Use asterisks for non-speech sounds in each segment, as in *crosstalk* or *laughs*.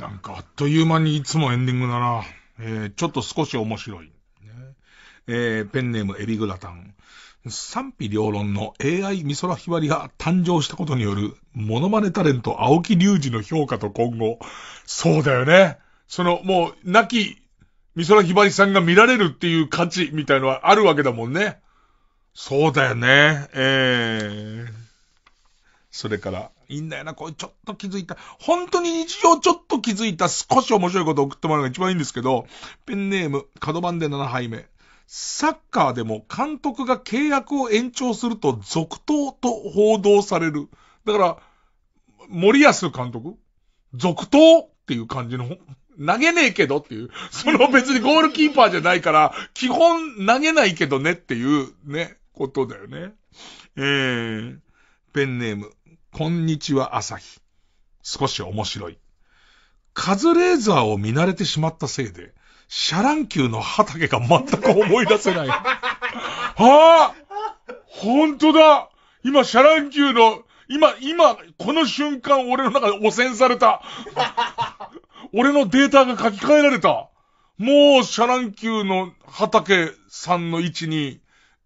なんかあっという間にいつもエンディングだな。えー、ちょっと少し面白い。ね、えー、ペンネームエビグラタン。賛否両論の AI 美空ひばりが誕生したことによる、モノマネタレント青木隆二の評価と今後。そうだよね。その、もう、亡き美空ひばりさんが見られるっていう価値みたいのはあるわけだもんね。そうだよね。えー、それから、いいんだよな、こう、ちょっと気づいた。本当に日常ちょっと気づいた少し面白いことを送ってもらうのが一番いいんですけど、ペンネーム、角番で7杯目。サッカーでも監督が契約を延長すると続投と報道される。だから、森保監督続投っていう感じの、投げねえけどっていう。その別にゴールキーパーじゃないから、基本投げないけどねっていうね、ことだよね。えー、ペンネーム、こんにちは朝日。少し面白い。カズレーザーを見慣れてしまったせいで、シャラン級の畑が全く思い出せない。*laughs* はあほんとだ今、シャラン級の、今、今、この瞬間、俺の中で汚染された。俺のデータが書き換えられた。もう、シャラン級の畑さんの位置に、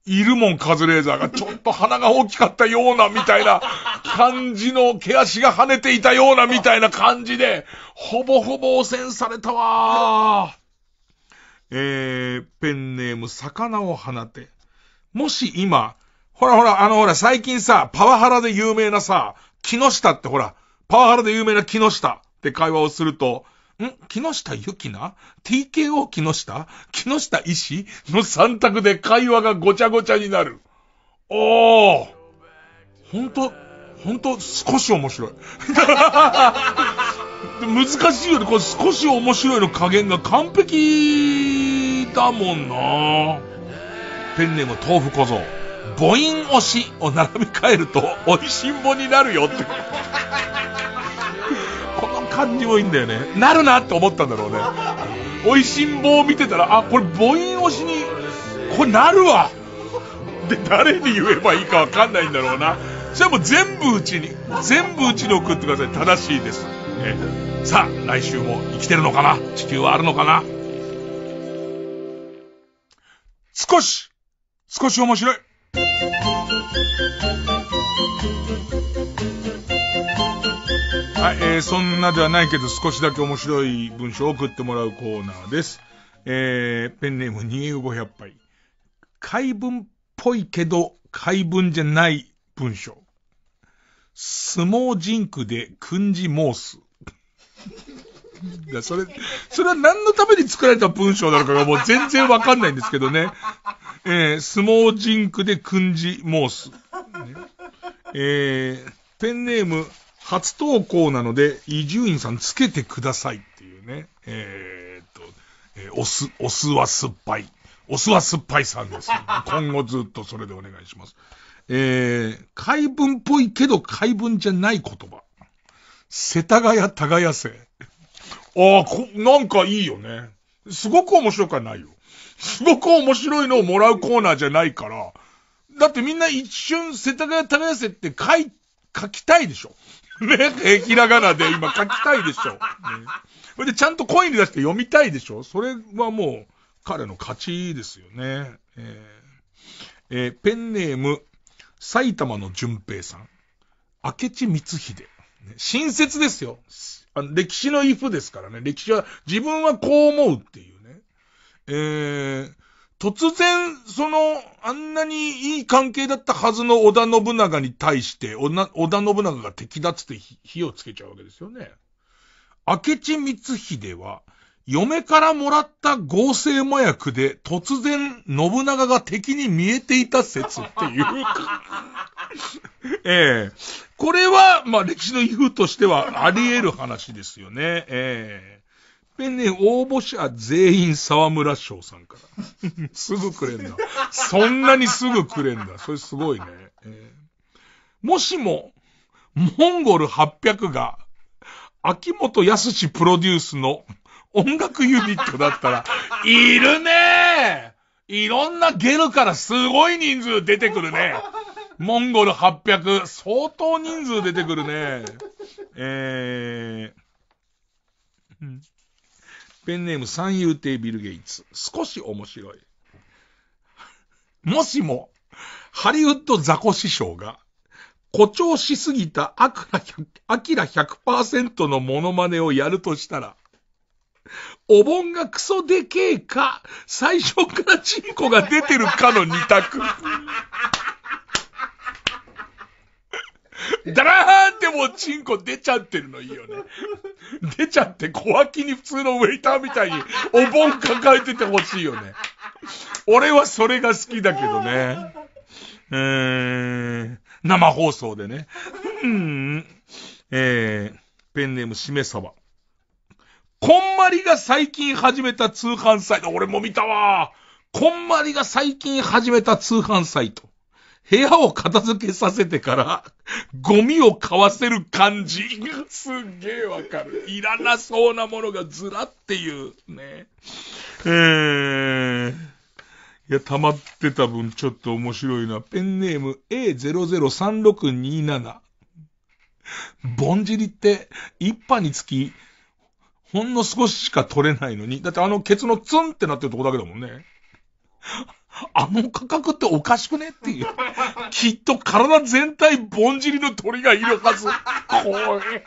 いるもん、カズレーザーが。ちょっと鼻が大きかったような、みたいな感じの、毛足が跳ねていたような、みたいな感じで、ほぼほぼ汚染されたわえー、ペンネーム、魚を放て。もし今、ほらほら、あのほら、最近さ、パワハラで有名なさ、木下ってほら、パワハラで有名な木下って会話をすると、ん木下ゆきな ?TKO 木下木下医師の三択で会話がごちゃごちゃになる。おーほんと、ほんと少し面白い。*laughs* 難しいより、これ少し面白いの加減が完璧だもんなペンネーム豆腐小僧。母音推しを並び替えると、美味しんぼになるよって。感じもいいんだよね。なるなって思ったんだろうね。おいしん坊を見てたら、あ、これ母音押しに、これなるわ。で、誰に言えばいいかわかんないんだろうな。それあもう全部うちに、全部うちに送ってください。正しいです。ね、さあ、来週も生きてるのかな地球はあるのかな少し、少し面白い。はい、えー、そんなではないけど少しだけ面白い文章を送ってもらうコーナーです。えー、ペンネーム2 500杯。怪文っぽいけど、怪文じゃない文章。相撲人句で訓示申す。それ、それは何のために作られた文章なのかがもう全然わかんないんですけどね。えー、相撲人句で訓示申す。えー、ペンネーム、初投稿なので、伊集院さんつけてくださいっていうね。えー、っと、えー、お酢、お酢は酸っぱい。お酢は酸っぱいさんです。*laughs* 今後ずっとそれでお願いします。えー、怪文っぽいけど怪文じゃない言葉。世田谷耕せ。ああ、こ、なんかいいよね。すごく面白くはないよ。すごく面白いのをもらうコーナーじゃないから。だってみんな一瞬世田谷耕せって書い、書きたいでしょ。ね、え、ひらがなで今書きたいでしょ。ね、それでちゃんと声に出して読みたいでしょ。それはもう、彼の勝ちですよね。えー、えー、ペンネーム、埼玉の淳平さん。明智光秀。親切ですよ。あの歴史のイフですからね。歴史は、自分はこう思うっていうね。えー、突然、その、あんなにいい関係だったはずの織田信長に対して、織田信長が敵だっつって火をつけちゃうわけですよね。明智光秀は、嫁からもらった合成麻薬で突然信長が敵に見えていた説っていうか *laughs* ええこれは、まあ歴史の言うとしてはあり得る話ですよね。ええぺね、応募者全員沢村賞さんから。*laughs* すぐくれんだ。そんなにすぐくれんだ。それすごいね。えー、もしも、モンゴル800が、秋元康プロデュースの音楽ユニットだったら、いるねいろんなゲルからすごい人数出てくるね。モンゴル800、相当人数出てくるね。えー、うんペンネーム三遊亭ビル・ゲイツ。少し面白い。もしも、ハリウッドザコ師匠が、誇張しすぎたアクラ100、アキラ100%のモノマネをやるとしたら、お盆がクソでけえか、最初からチンコが出てるかの二択。ダラーンってもうチンコ出ちゃってるのいいよね。出ちゃって小脇に普通のウェイターみたいにお盆抱えててほしいよね。俺はそれが好きだけどね。えー、生放送でね。うん。えー、ペンネームしめさば。こんまりが最近始めた通販サイト。俺も見たわ。こんまりが最近始めた通販サイト。部屋を片付けさせてから、ゴミを買わせる感じ。すっげえわかる。いらなそうなものがずらっていう、ね。えー。いや、溜まってた分ちょっと面白いな。ペンネーム A003627。ぼんじりって、一派につき、ほんの少ししか取れないのに。だってあのケツのツンってなってるとこだけだもんね。あの価格っておかしくねっていう。きっと体全体ぼんじりの鳥がいるはず。怖え。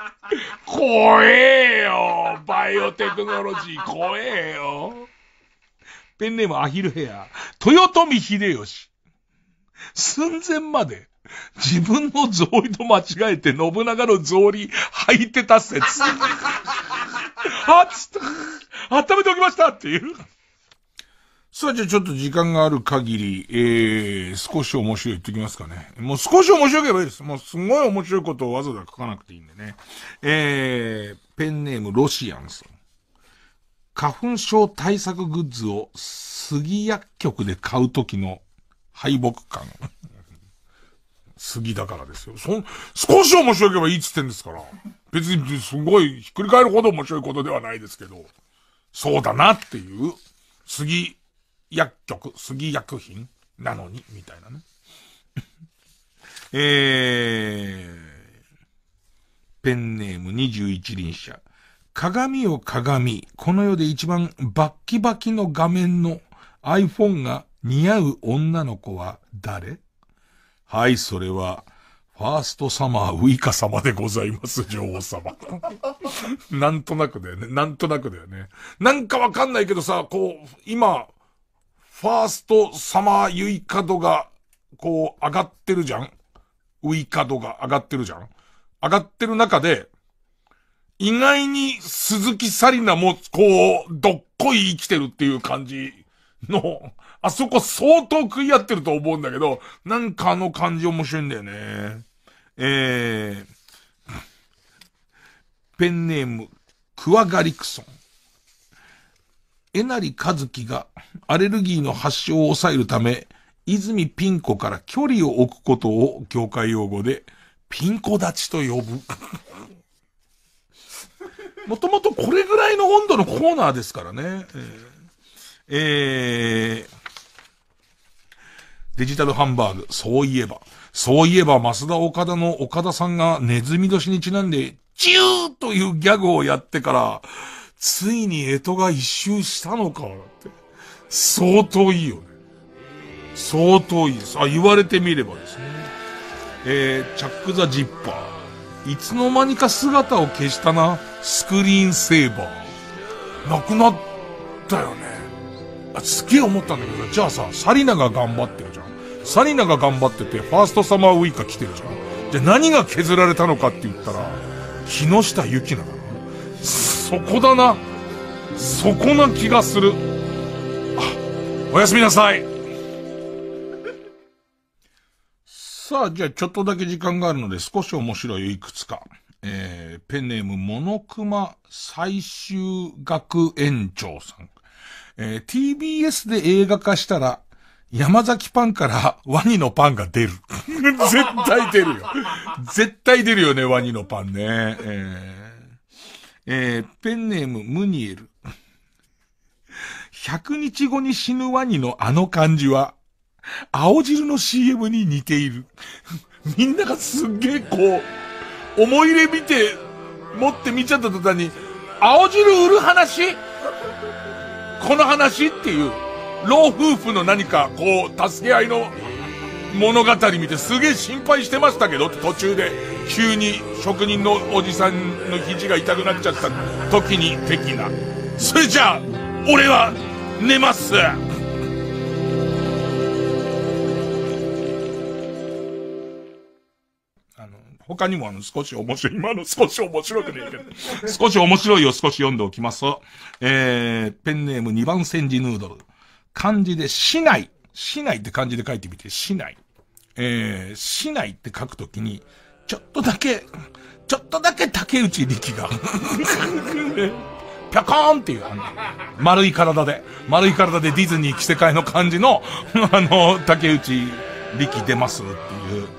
怖えよ。バイオテクノロジー怖えよ。ペンネームアヒルヘア。豊臣秀吉。寸前まで。自分の草履と間違えて信長の草履履いてた説。あ、ちっ温めておきましたっていう。さあ、じゃあちょっと時間がある限り、えー、少し面白い言ってきますかね。もう少し面白ければいいです。もうすごい面白いことをわざわざ書かなくていいんでね。えー、ペンネームロシアンさん。花粉症対策グッズを杉薬局で買うときの敗北感。杉だからですよ。そん、少し面白ければいいっつってんですから。別にすごいひっくり返るほど面白いことではないですけど、そうだなっていう、杉薬局、杉薬品なのに、みたいなね。*laughs* えー、ペンネーム21輪車。鏡を鏡、この世で一番バッキバキの画面の iPhone が似合う女の子は誰はい、それは、ファーストサマーウイカ様でございます、*laughs* 女王様。なんとなくだよね。なんとなくだよね。なんかわかんないけどさ、こう、今、ファーストサマーユイカドが、こう、上がってるじゃんウイカドが上がってるじゃん上がってる中で、意外に鈴木サリナも、こう、どっこい生きてるっていう感じの、あそこ相当食い合ってると思うんだけど、なんかあの感じ面白いんだよね。えー、ペンネーム、クワガリクソン。えなりかずきがアレルギーの発症を抑えるため、泉ピン子から距離を置くことを業界用語で、ピン子立ちと呼ぶ。*laughs* もともとこれぐらいの温度のコーナーですからね。えー、えデジタルハンバーグ、そういえば。そういえば、増田岡田の岡田さんがネズミ年にちなんで、チューというギャグをやってから、ついに江戸が一周したのか、って。相当いいよね。相当いいです。あ、言われてみればですね。えー、チャック・ザ・ジッパー。いつの間にか姿を消したな、スクリーンセーバー。なくなったよね。あ、すげえ思ったんだけど、じゃあさ、サリナが頑張ってるじゃん。サリナが頑張ってて、ファーストサマーウイカ来てるじゃん。じゃあ何が削られたのかって言ったら、木下ゆきなな。そこだな。そこな気がする。あ、おやすみなさい。さあ、じゃあちょっとだけ時間があるので少し面白いいくつか。えー、ペンネーム、モノクマ最終学園長さん。えー、TBS で映画化したら、山崎パンからワニのパンが出る。*laughs* 絶対出るよ。絶対出るよね、ワニのパンね。えーえー、ペンネーム、ムニエル。100日後に死ぬワニのあの感じは、青汁の CM に似ている。みんながすっげえこう、思い入れ見て、持って見ちゃった途端に、青汁売る話この話っていう、老夫婦の何か、こう、助け合いの物語見てすげえ心配してましたけど、途中で。急に職人のおじさんの肘が痛くなっちゃった時に的な。それじゃあ、俺は寝ます。他にもあの、少し面白い、今の少し面白くねえけど、少し面白いを少し読んでおきます。えー、ペンネーム2番煎じヌードル。漢字で市内。市内って漢字で書いてみて、市内。えー、市内って書くときに、ちょっとだけ、ちょっとだけ竹内力がぴャ *laughs* コーンっていう、あの、丸い体で、丸い体でディズニー着せ替えの感じの、あの、竹内力出ますっていう。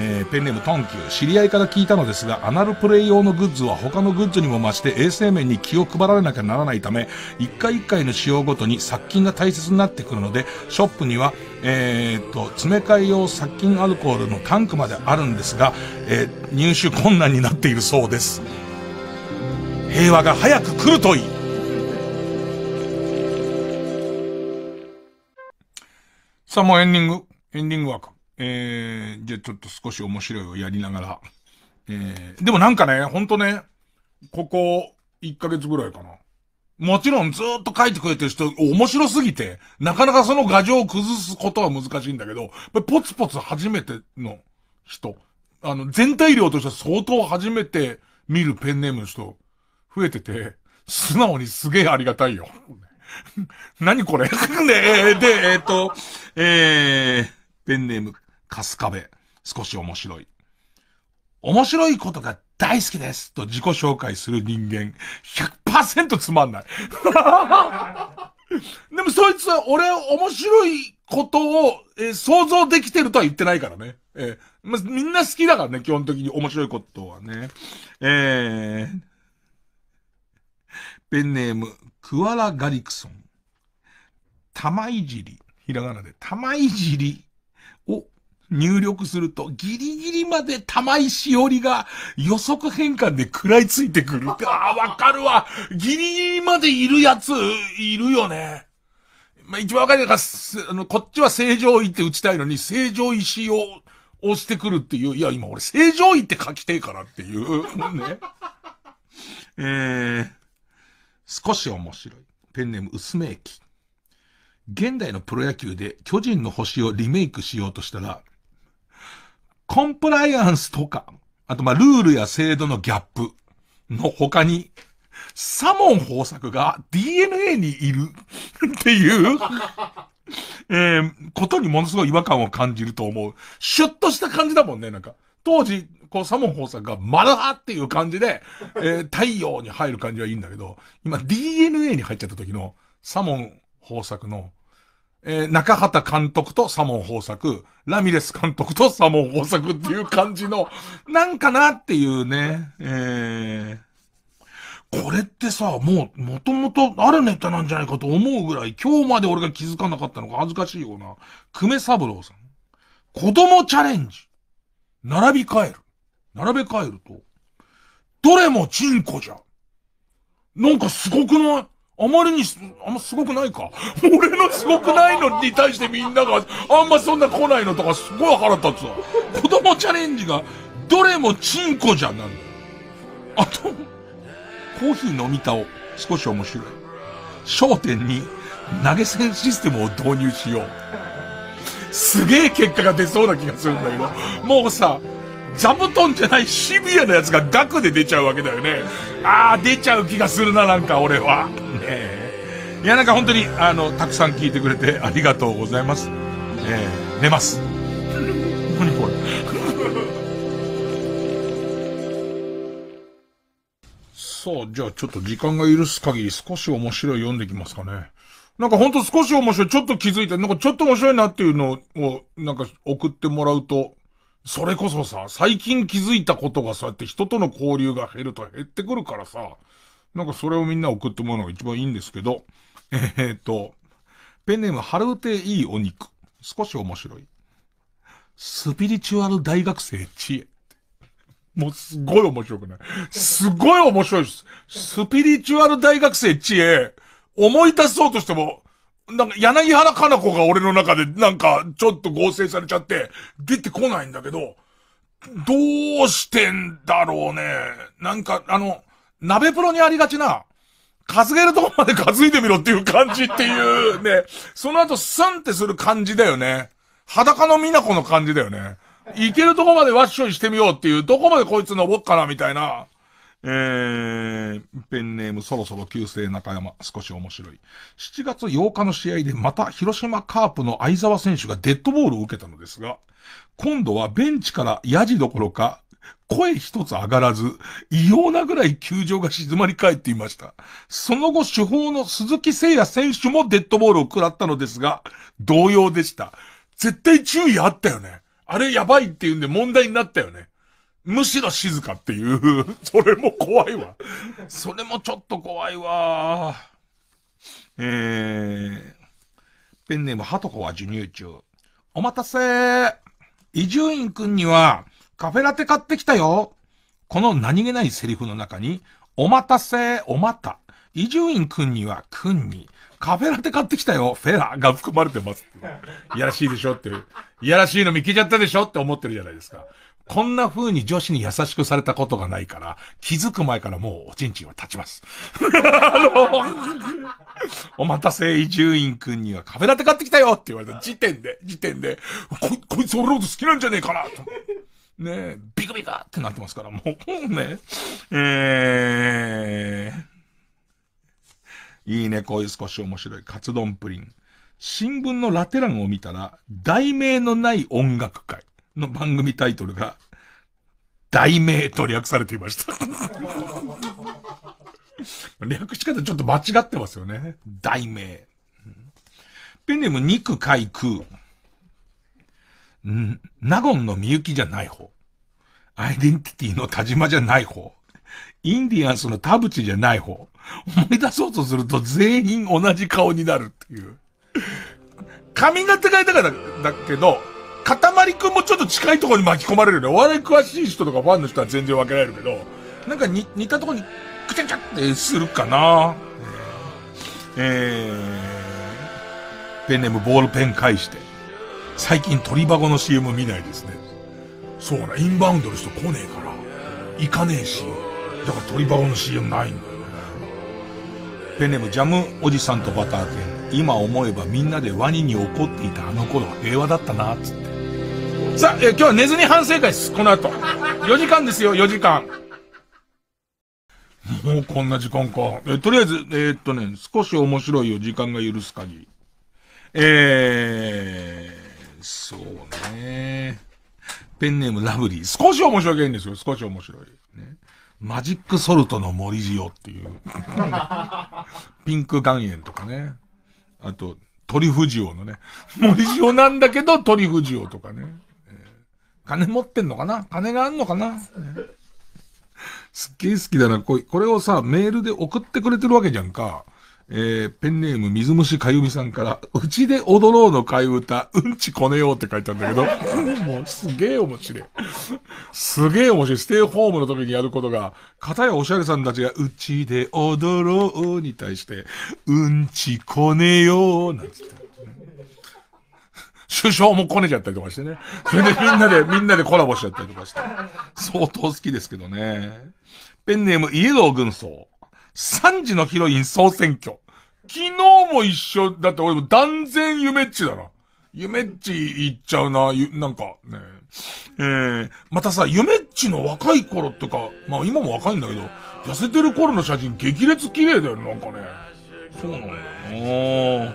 えー、ペンネームトンキュー。知り合いから聞いたのですが、アナルプレイ用のグッズは他のグッズにも増して衛生面に気を配られなきゃならないため、一回一回の使用ごとに殺菌が大切になってくるので、ショップには、えー、っと、詰め替え用殺菌アルコールのタンクまであるんですが、えー、入手困難になっているそうです。平和が早く来るといい。さあもうエンディング、エンディング枠。えー、じゃあちょっと少し面白いをやりながら。えー、でもなんかね、ほんとね、ここ1ヶ月ぐらいかな。もちろんずっと書いてくれてる人、面白すぎて、なかなかその画像を崩すことは難しいんだけど、ポツポツ初めての人、あの、全体量としては相当初めて見るペンネームの人、増えてて、素直にすげえありがたいよ。*laughs* 何これで、*laughs* で、えー、っと、えー、ペンネーム、カスカベ、少し面白い。面白いことが大好きですと自己紹介する人間、100%つまんない。*laughs* でもそいつは俺面白いことを、えー、想像できてるとは言ってないからね。えー、ま、みんな好きだからね、基本的に面白いことはね。えー、ペンネーム、クワラ・ガリクソン。玉いじり。ひらがなで、玉いじり入力すると、ギリギリまで玉井しおりが予測変換で食らいついてくる。*laughs* ああ、わかるわ。ギリギリまでいるやつ、いるよね。まあ、一番わかるのが、あの、こっちは正常位って打ちたいのに、正常位しを押してくるっていう、いや、今俺正常位って書きてえからっていう、*laughs* ね。えー、少し面白い。ペンネーム、薄め駅。現代のプロ野球で巨人の星をリメイクしようとしたら、コンプライアンスとか、あとまあルールや制度のギャップの他に、サモン豊作が DNA にいる *laughs* っていう *laughs* えー、ことにものすごい違和感を感じると思う。シュッとした感じだもんね、なんか。当時、こう、サモン豊作が丸派っていう感じで、えー、太陽に入る感じはいいんだけど、今 DNA に入っちゃった時のサモン豊作のえー、中畑監督とサモン豊作、ラミレス監督とサモン豊作っていう感じの、*laughs* なんかなっていうね、えー、これってさ、もう、もともとあるネタなんじゃないかと思うぐらい、今日まで俺が気づかなかったのが恥ずかしいような、久米三郎さん。子供チャレンジ。並び替える。並べ替えると、どれもチンコじゃ。なんかすごくないあまりにす、あんますごくないか。*laughs* 俺のすごくないのに対してみんなが、あんまそんな来ないのとかすごい腹立つわ。子供チャレンジが、どれもチンコじゃなんだあと、コーヒー飲みたを少し面白い。商店に投げ銭システムを導入しよう。すげえ結果が出そうな気がするんだけど、もうさ、座布団じゃないシビアなやつが額で出ちゃうわけだよね。ああ、出ちゃう気がするな、なんか俺は。ねえ。いや、なんか本当に、あの、たくさん聞いてくれてありがとうございます。え寝ます。何これ。さあ、じゃあちょっと時間が許す限り少し面白い読んできますかね。なんかほんと少し面白い、ちょっと気づいた、なんかちょっと面白いなっていうのを、なんか送ってもらうと、それこそさ、最近気づいたことがそうやって人との交流が減ると減ってくるからさ、なんかそれをみんな送ってもらうのが一番いいんですけど、えー、っと、ペンネーム、ハルていいお肉。少し面白い。スピリチュアル大学生知恵。もうすごい面白くない。すごい面白いです。スピリチュアル大学生知恵、思い出そうとしても、なんか、柳原かな子が俺の中で、なんか、ちょっと合成されちゃって、出てこないんだけど、どうしてんだろうね。なんか、あの、鍋プロにありがちな、担げるとこまで担いでみろっていう感じっていうね、その後スンってする感じだよね。裸の美奈子の感じだよね。いけるとこまでワッションしてみようっていう、どこまでこいつ登っかなみたいな。えー、ペンネームそろそろ旧姓中山、少し面白い。7月8日の試合でまた広島カープの相沢選手がデッドボールを受けたのですが、今度はベンチからヤジどころか、声一つ上がらず、異様なぐらい球場が静まり返っていました。その後、主砲の鈴木誠也選手もデッドボールを食らったのですが、同様でした。絶対注意あったよね。あれやばいって言うんで問題になったよね。むしろ静かっていう。*laughs* それも怖いわ。それもちょっと怖いわ。えー、ペンネーム、ハトコは授乳中。お待たせ伊集院くんには、カフェラテ買ってきたよ。この何気ないセリフの中に、お待たせ、お待た。伊集院くんには、くんに、カフェラテ買ってきたよ、フェラが含まれてます。いやらしいでしょっていやらしいの見聞っちゃったでしょって思ってるじゃないですか。こんな風に女子に優しくされたことがないから、気づく前からもうおちんちんは立ちます。*laughs* あの、お待たせ伊集院くんにはカフェラテ買ってきたよって言われた時点で、時点で、こ、こいつ俺のこと好きなんじゃねえかなとねえ、ビクビクってなってますから、もう、ね。えー、いいね、こういう少し面白い。カツ丼プリン。新聞のラテ欄を見たら、題名のない音楽会。の番組タイトルが、題名と略されていました *laughs* 略し方ちょっと間違ってますよね。題名。ペンネーム肉海空。ん、ナゴンのみゆきじゃない方。アイデンティティの田島じゃない方。インディアンスの田淵じゃない方。思い出そうとすると全員同じ顔になるっていう。髪型変えたからだけど、かたまりくんもちょっと近いところに巻き込まれるね。お笑い詳しい人とかファンの人は全然分けられるけど、なんかに、似たところに、くちゃくちゃってするかな。えー、ペンネームボールペン返して。最近鳥箱の CM 見ないですね。そうな、インバウンドの人来ねえから。行かねえし。だから鳥箱の CM ないんだよね。ペンネムジャムおじさんとバター犬。今思えばみんなでワニに怒っていたあの頃は平和だったな、つって。さあ、今日は寝ずに反省会です。この後。4時間ですよ、4時間。もうこんな時間か。えとりあえず、えー、っとね、少し面白いよ、時間が許す限り。えー、そうね。ペンネームラブリー。少し面白いんですよ、少し面白い。ね、マジックソルトの森塩っていう。*laughs* ピンク岩塩とかね。あと、トリュフ塩のね。森塩なんだけど、トリュフ塩とかね。金持ってんのかな金があんのかなすっげえ好きだな。これをさ、メールで送ってくれてるわけじゃんか。えー、ペンネーム水虫かゆみさんから、うちで踊ろうの替え歌、うんちこねようって書いたんだけど、もうすげえ面白い。すげえ面白い。ステイホームの時にやることが、かたやおしゃれさんたちが、うちで踊ろうに対して、うんちこねようなんつって。首相もこねちゃったりとかしてね。それでみんなで、みんなでコラボしちゃったりとかして。相当好きですけどね。ペンネームイエロー軍曹。3時のヒロイン総選挙。昨日も一緒、だって俺も断然夢っちだな。夢っち行っちゃうな、なんかね。えー、またさ、夢っちの若い頃ってか、まあ今も若いんだけど、痩せてる頃の写真激烈綺麗だよ、なんかね。そうなんだよな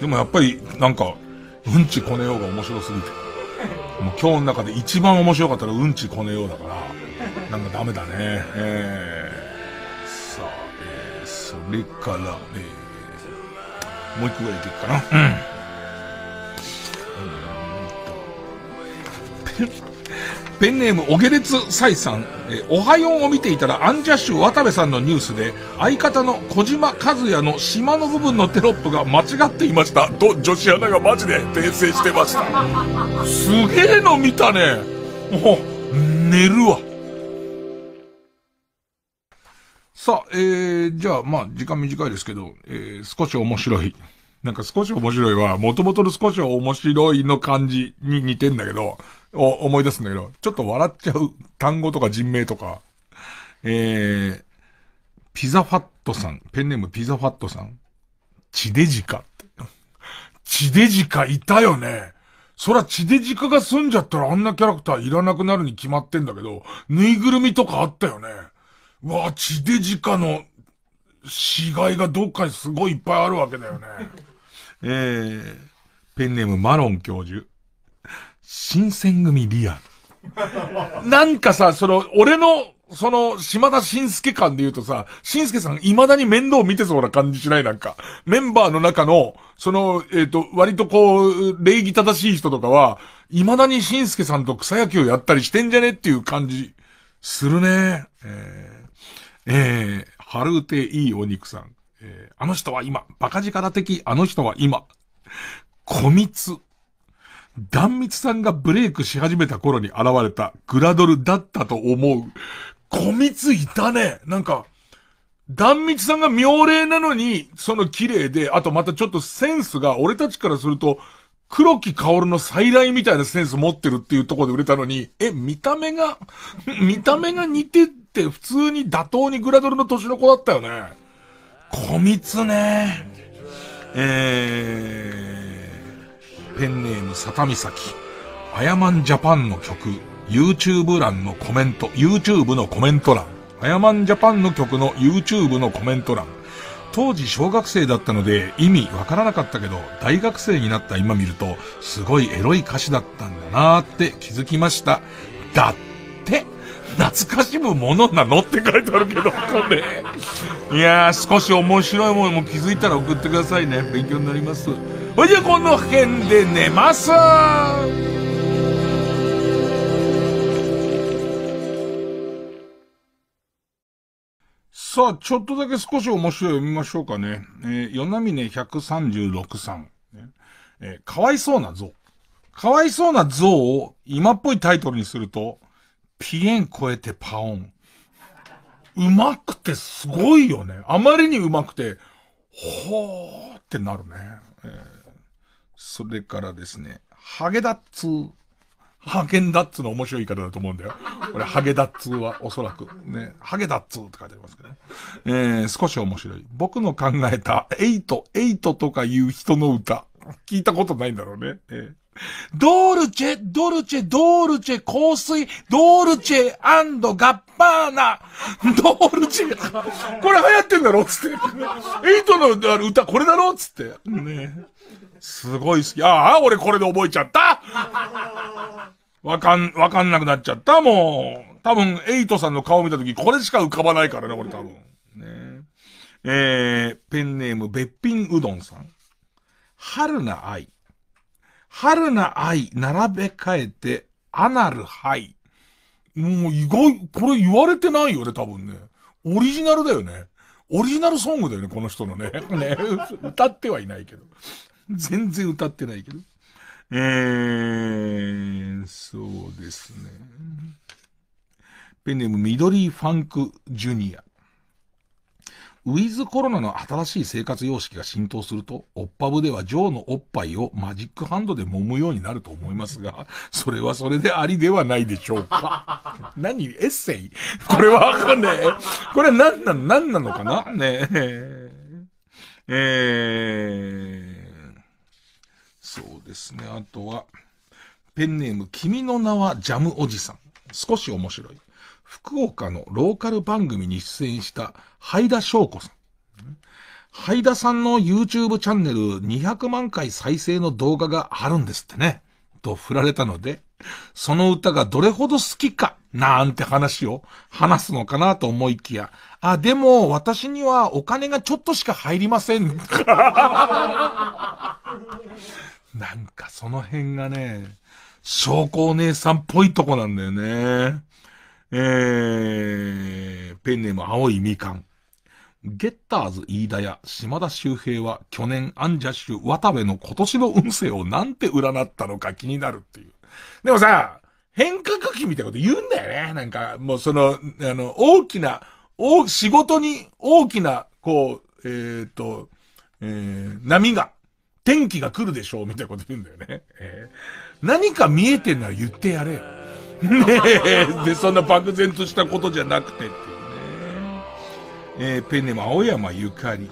でもやっぱり、なんか、うんちこねようが面白すぎて。もう今日の中で一番面白かったらうんちこねようだから、なんかダメだね。えー、さあ、えー、それから、えー、もう一個ぐらいいくかな。うん。うんペンネーム、オゲレツサイさん、えおはようを見ていたら、アンジャッシュ渡部さんのニュースで、相方の小島和也の島の部分のテロップが間違っていました。と、女子アナがマジで訂正してました。すげえの見たね。もう、寝るわ。さあ、えー、じゃあ、まあ、時間短いですけど、えー、少し面白い。なんか少し面白いは、元々の少し面白いの感じに似てんだけど、を思い出すんだけど、ちょっと笑っちゃう単語とか人名とか、えー、ピザファットさん、ペンネームピザファットさん、チデジカって。チデジカいたよね。そらチデジカが済んじゃったらあんなキャラクターいらなくなるに決まってんだけど、ぬいぐるみとかあったよね。うわあ、チデジカの死骸がどっかにすごいいっぱいあるわけだよね。えー、ペンネームマロン教授。新選組リアル。なんかさ、その、俺の、その、島田晋介感で言うとさ、晋介さん未だに面倒見てそうな感じしないなんか。メンバーの中の、その、えっ、ー、と、割とこう、礼儀正しい人とかは、未だに晋介さんと草野球やったりしてんじゃねっていう感じ、するね。えー、えー、春うていいお肉さん。えー、あの人は今、バカ力的あの人は今、小密。壇蜜さんがブレイクし始めた頃に現れたグラドルだったと思う。小蜜いたね。なんか、壇蜜さんが妙齢なのに、その綺麗で、あとまたちょっとセンスが、俺たちからすると、黒木薫の再来みたいなセンス持ってるっていうところで売れたのに、え、見た目が、見た目が似てって普通に妥当にグラドルの年の子だったよね。こみつね。えー、ペンネーム、さたみさき。あやまんジャパンの曲、YouTube 欄のコメント、YouTube のコメント欄。あやまんジャパンの曲の YouTube のコメント欄。当時小学生だったので意味わからなかったけど、大学生になった今見ると、すごいエロい歌詞だったんだなーって気づきました。だって、懐かしむものなのって書いてあるけど、これ。いやー、少し面白いものも気づいたら送ってくださいね。勉強になります。ほいじゃこの辺で寝ますさあ、ちょっとだけ少し面白い読みましょうかね。えー、夜なみね136さん、えー、かわいそうな像。かわいそうな像を今っぽいタイトルにすると、ピエン超えてパオン。うまくてすごいよね。あまりにうまくて、ほーってなるね。それからですね、ハゲダッツー。ハゲンダッツの面白い言い方だと思うんだよ。これ、ハゲダッツはおそらく。ね、ハゲダッツって書いてありますけどね。えー、少し面白い。僕の考えた、エイト、エイトとかいう人の歌。聞いたことないんだろうね。えー、ドルチェ、ドルチェ、ドルチェ、香水、ドルチェガッパーナ、ドルチェ、これ流行ってんだろつって。エイトの歌これだろつって。ねすごい好き。ああ、俺これで覚えちゃったわかん、わかんなくなっちゃった、もう。多分、エイトさんの顔見たとき、これしか浮かばないからね、これ多分。ねえー、ペンネーム、べっぴんうどんさん。春な愛。春な愛、並べ替えて、アナルイ。もう意外、これ言われてないよね、多分ね。オリジナルだよね。オリジナルソングだよね、この人のね。*laughs* ね、歌ってはいないけど。*laughs* 全然歌ってないけど。えー、そうですね。ペンネーム、緑ファンクジュニア。ウィズコロナの新しい生活様式が浸透すると、オッパブではジョーのおっぱいをマジックハンドで揉むようになると思いますが、それはそれでありではないでしょうか。*laughs* 何エッセイこれはわかんねえ。これは何なの、何なのかなねえ。えーそうですね。あとは、ペンネーム、君の名はジャムおじさん。少し面白い。福岡のローカル番組に出演した、ハイダ翔子さん。ハイダさんの YouTube チャンネル200万回再生の動画があるんですってね。と振られたので、その歌がどれほど好きか、なんて話を話すのかなと思いきや、あ、でも私にはお金がちょっとしか入りません。なんかその辺がね、証拠お姉さんっぽいとこなんだよね。えー、ペンネーム青いみかん。ゲッターズ飯田屋島田周平は去年アンジャッシュ渡部の今年の運勢をなんて占ったのか気になるっていう。でもさ、変革期みたいなこと言うんだよね。なんか、もうその、あの、大きな、お、仕事に大きな、こう、えっ、ー、と、えー、波が天気が来るでしょうみたいなこと言うんだよね。えー、何か見えてんなら言ってやれよ。ねえ。*laughs* で、そんな漠然としたことじゃなくてっていうね。えー、ペンネーム青山ゆかり。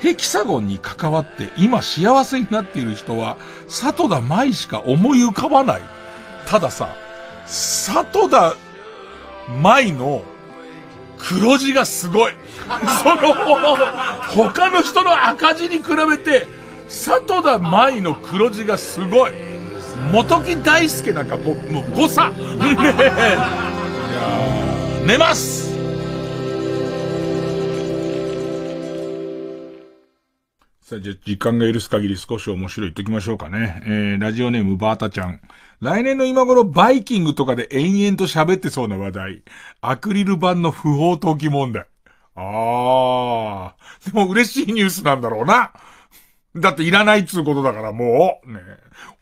ヘキサゴンに関わって今幸せになっている人は、里田舞しか思い浮かばない。たださ、里田舞の黒字がすごい。その、他の人の赤字に比べて、里田舞の黒字がすごい。元木大輔なんかももう誤差 *laughs* 寝ますさあ、じゃ時間が許す限り少し面白い言っときましょうかね。えー、ラジオネームバータちゃん。来年の今頃バイキングとかで延々と喋ってそうな話題。アクリル板の不法投棄問題。あー。でも嬉しいニュースなんだろうな。だっていらないっつうことだからもう。ね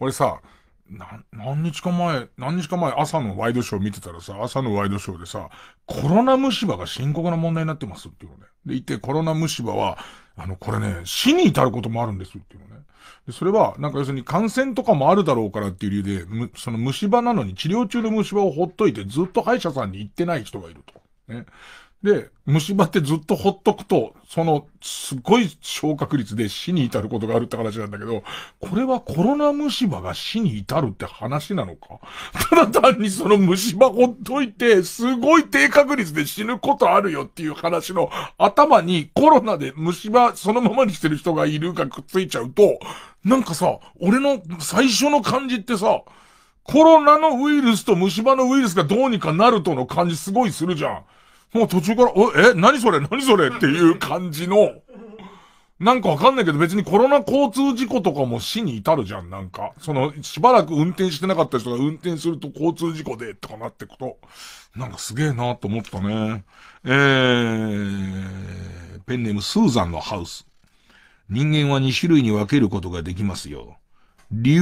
俺さ、な、何日か前、何日か前朝のワイドショー見てたらさ、朝のワイドショーでさ、コロナ虫歯が深刻な問題になってますっていうのね。で、いてコロナ虫歯は、あの、これね、死に至ることもあるんですっていうのね。それは、なんか要するに感染とかもあるだろうからっていう理由で、その虫歯なのに治療中の虫歯をほっといてずっと歯医者さんに行ってない人がいると。ね。で、虫歯ってずっとほっとくと、その、すごい消化率で死に至ることがあるって話なんだけど、これはコロナ虫歯が死に至るって話なのか *laughs* ただ単にその虫歯ほっといて、すごい低確率で死ぬことあるよっていう話の頭にコロナで虫歯そのままにしてる人がいるがくっついちゃうと、なんかさ、俺の最初の感じってさ、コロナのウイルスと虫歯のウイルスがどうにかなるとの感じすごいするじゃん。もう途中から、え、何それ何それっていう感じの、なんかわかんないけど別にコロナ交通事故とかも死に至るじゃん、なんか。その、しばらく運転してなかった人が運転すると交通事故で、とかなってくと、なんかすげえなと思ったね。えー、ペンネームスーザンのハウス。人間は2種類に分けることができますよ。竜、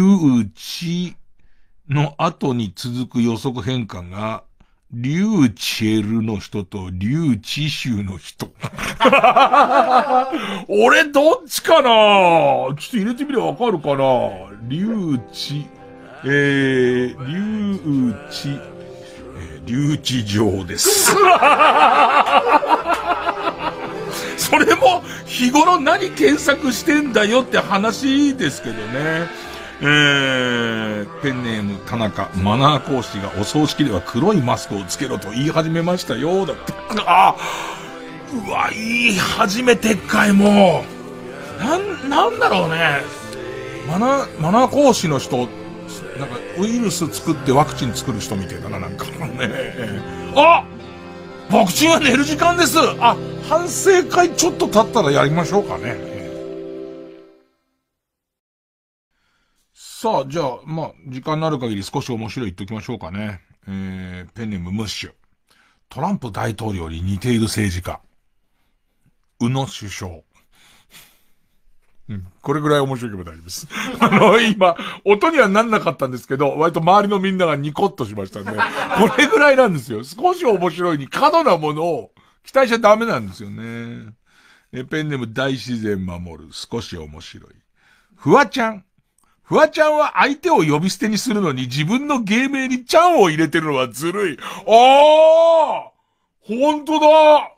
地の後に続く予測変換が、リューチェルの人とリューチシューの人。*laughs* 俺どっちかなちょっと入れてみればわかるかなリューチ、えー、リューチ、えー、リューチ城です。*laughs* それも日頃何検索してんだよって話ですけどね。えー、ペンネーム田中、マナー講師がお葬式では黒いマスクをつけろと言い始めましたよ、だって。あうわ、言い始めてっかい、もう。なん、なんだろうね。マナー、マナー講師の人、なんか、ウイルス作ってワクチン作る人みたいだな、なんかね。あワクチンは寝る時間ですあ、反省会ちょっと経ったらやりましょうかね。さあ、じゃあ、まあ、時間のある限り少し面白い言っときましょうかね。えー、ペンネームムッシュ。トランプ大統領に似ている政治家。宇野首相。うん、これぐらい面白いけど大丈夫です。*laughs* あの、今、音にはなんなかったんですけど、割と周りのみんながニコッとしましたね。これぐらいなんですよ。少し面白いに過度なものを期待しちゃダメなんですよね。え、ペンネーム大自然守る。少し面白い。フワちゃん。フワちゃんは相手を呼び捨てにするのに自分の芸名にちゃんを入れてるのはずるい。ああほんとだ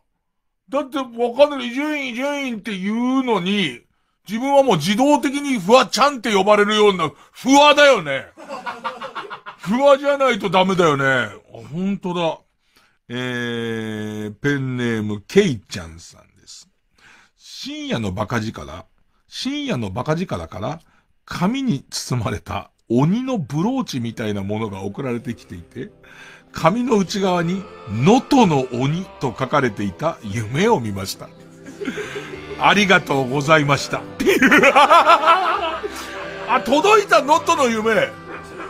だってわかんない。伊集院伊集院って言うのに、自分はもう自動的にフワちゃんって呼ばれるような、フワだよね。フワじゃないとダメだよね。ほんとだ。えー、ペンネーム、ケイちゃんさんです。深夜のバカ力深夜のバカ力から、紙に包まれた鬼のブローチみたいなものが送られてきていて、紙の内側に、能登の鬼と書かれていた夢を見ました。ありがとうございました。*laughs* あ、届いた能登の夢。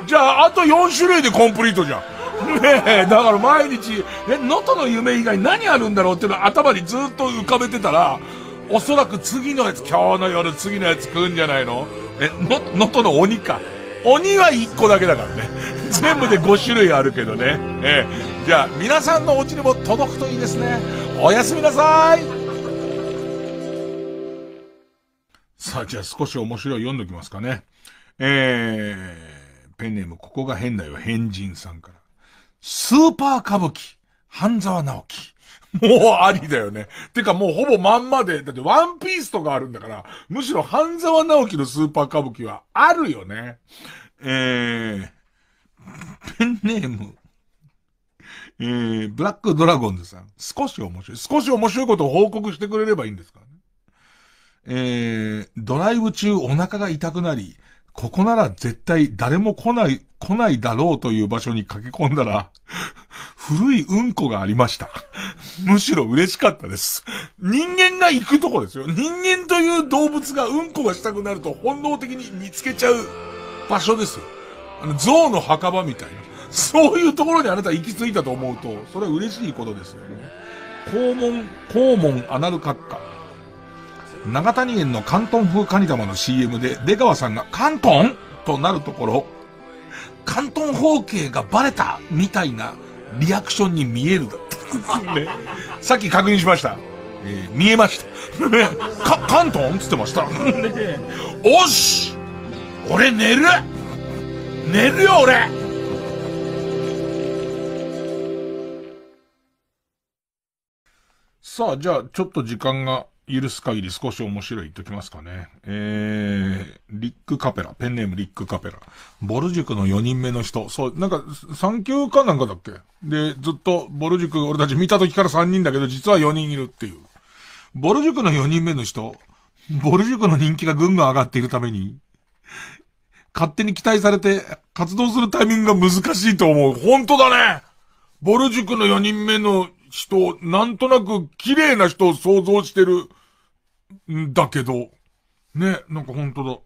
じゃあ、あと4種類でコンプリートじゃん。ねえ、だから毎日、え、能登の夢以外何あるんだろうっていうのを頭にずっと浮かべてたら、おそらく次のやつ、今日の夜次のやつ来るんじゃないのえ、の、能登の鬼か。鬼は1個だけだからね。*laughs* 全部で5種類あるけどね。ええ。じゃあ、皆さんのお家にも届くといいですね。おやすみなさい。さあ、じゃあ少し面白い読んどきますかね。えー、ペンネーム、ここが変だよ。変人さんから。スーパー歌舞伎、半沢直樹。*laughs* もうありだよね。てかもうほぼまんまで、だってワンピースとかあるんだから、むしろ半沢直樹のスーパー歌舞伎はあるよね。えー、ペンネーム。えー、ブラックドラゴンズさん。少し面白い。少し面白いことを報告してくれればいいんですからね。えー、ドライブ中お腹が痛くなり、ここなら絶対誰も来ない、来ないだろうという場所に駆け込んだら、*laughs* 古いうんこがありました。*laughs* むしろ嬉しかったです。人間が行くとこですよ。人間という動物がうんこがしたくなると本能的に見つけちゃう場所ですよ。あの、象の墓場みたいな。そういうところにあなた行き着いたと思うと、それは嬉しいことですよね。肛門、肛門アナルカッカ。長谷園の関東風カニ玉の CM で出川さんが関東となるところ、関東方形がバレたみたいなリアクションに見えるだっね。さっき確認しました。えー、見えました。*laughs* か、関東つってました。*laughs* おし俺寝る寝るよ俺さあ、じゃあ、ちょっと時間が許す限り少し面白い言っときますかね。えー、リック・カペラ。ペンネームリック・カペラ。ボル塾の4人目の人。そう、なんか、3級かなんかだっけで、ずっとボル塾、俺たち見た時から3人だけど、実は4人いるっていう。ボル塾の4人目の人。ボル塾の人気がぐんぐん上がっているために、勝手に期待されて、活動するタイミングが難しいと思う。本当だねボル塾の4人目の人、なんとなく綺麗な人を想像してるんだけど、ね、なんかほんとだ。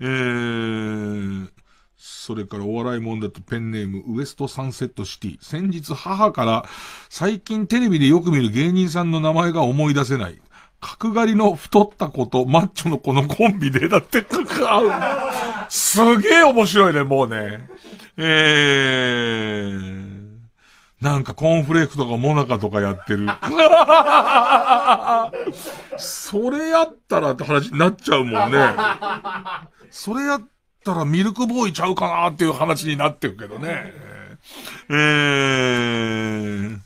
えー、それからお笑いもんだとペンネーム、ウエストサンセットシティ。先日母から、最近テレビでよく見る芸人さんの名前が思い出せない。角刈りの太った子とマッチョの子のコンビで、だってかかう。すげえ面白いね、もうね。えー、なんかコーンフレークとかモナカとかやってる。それやったらって話になっちゃうもんね。それやったらミルクボーイちゃうかなっていう話になってるけどね。えー、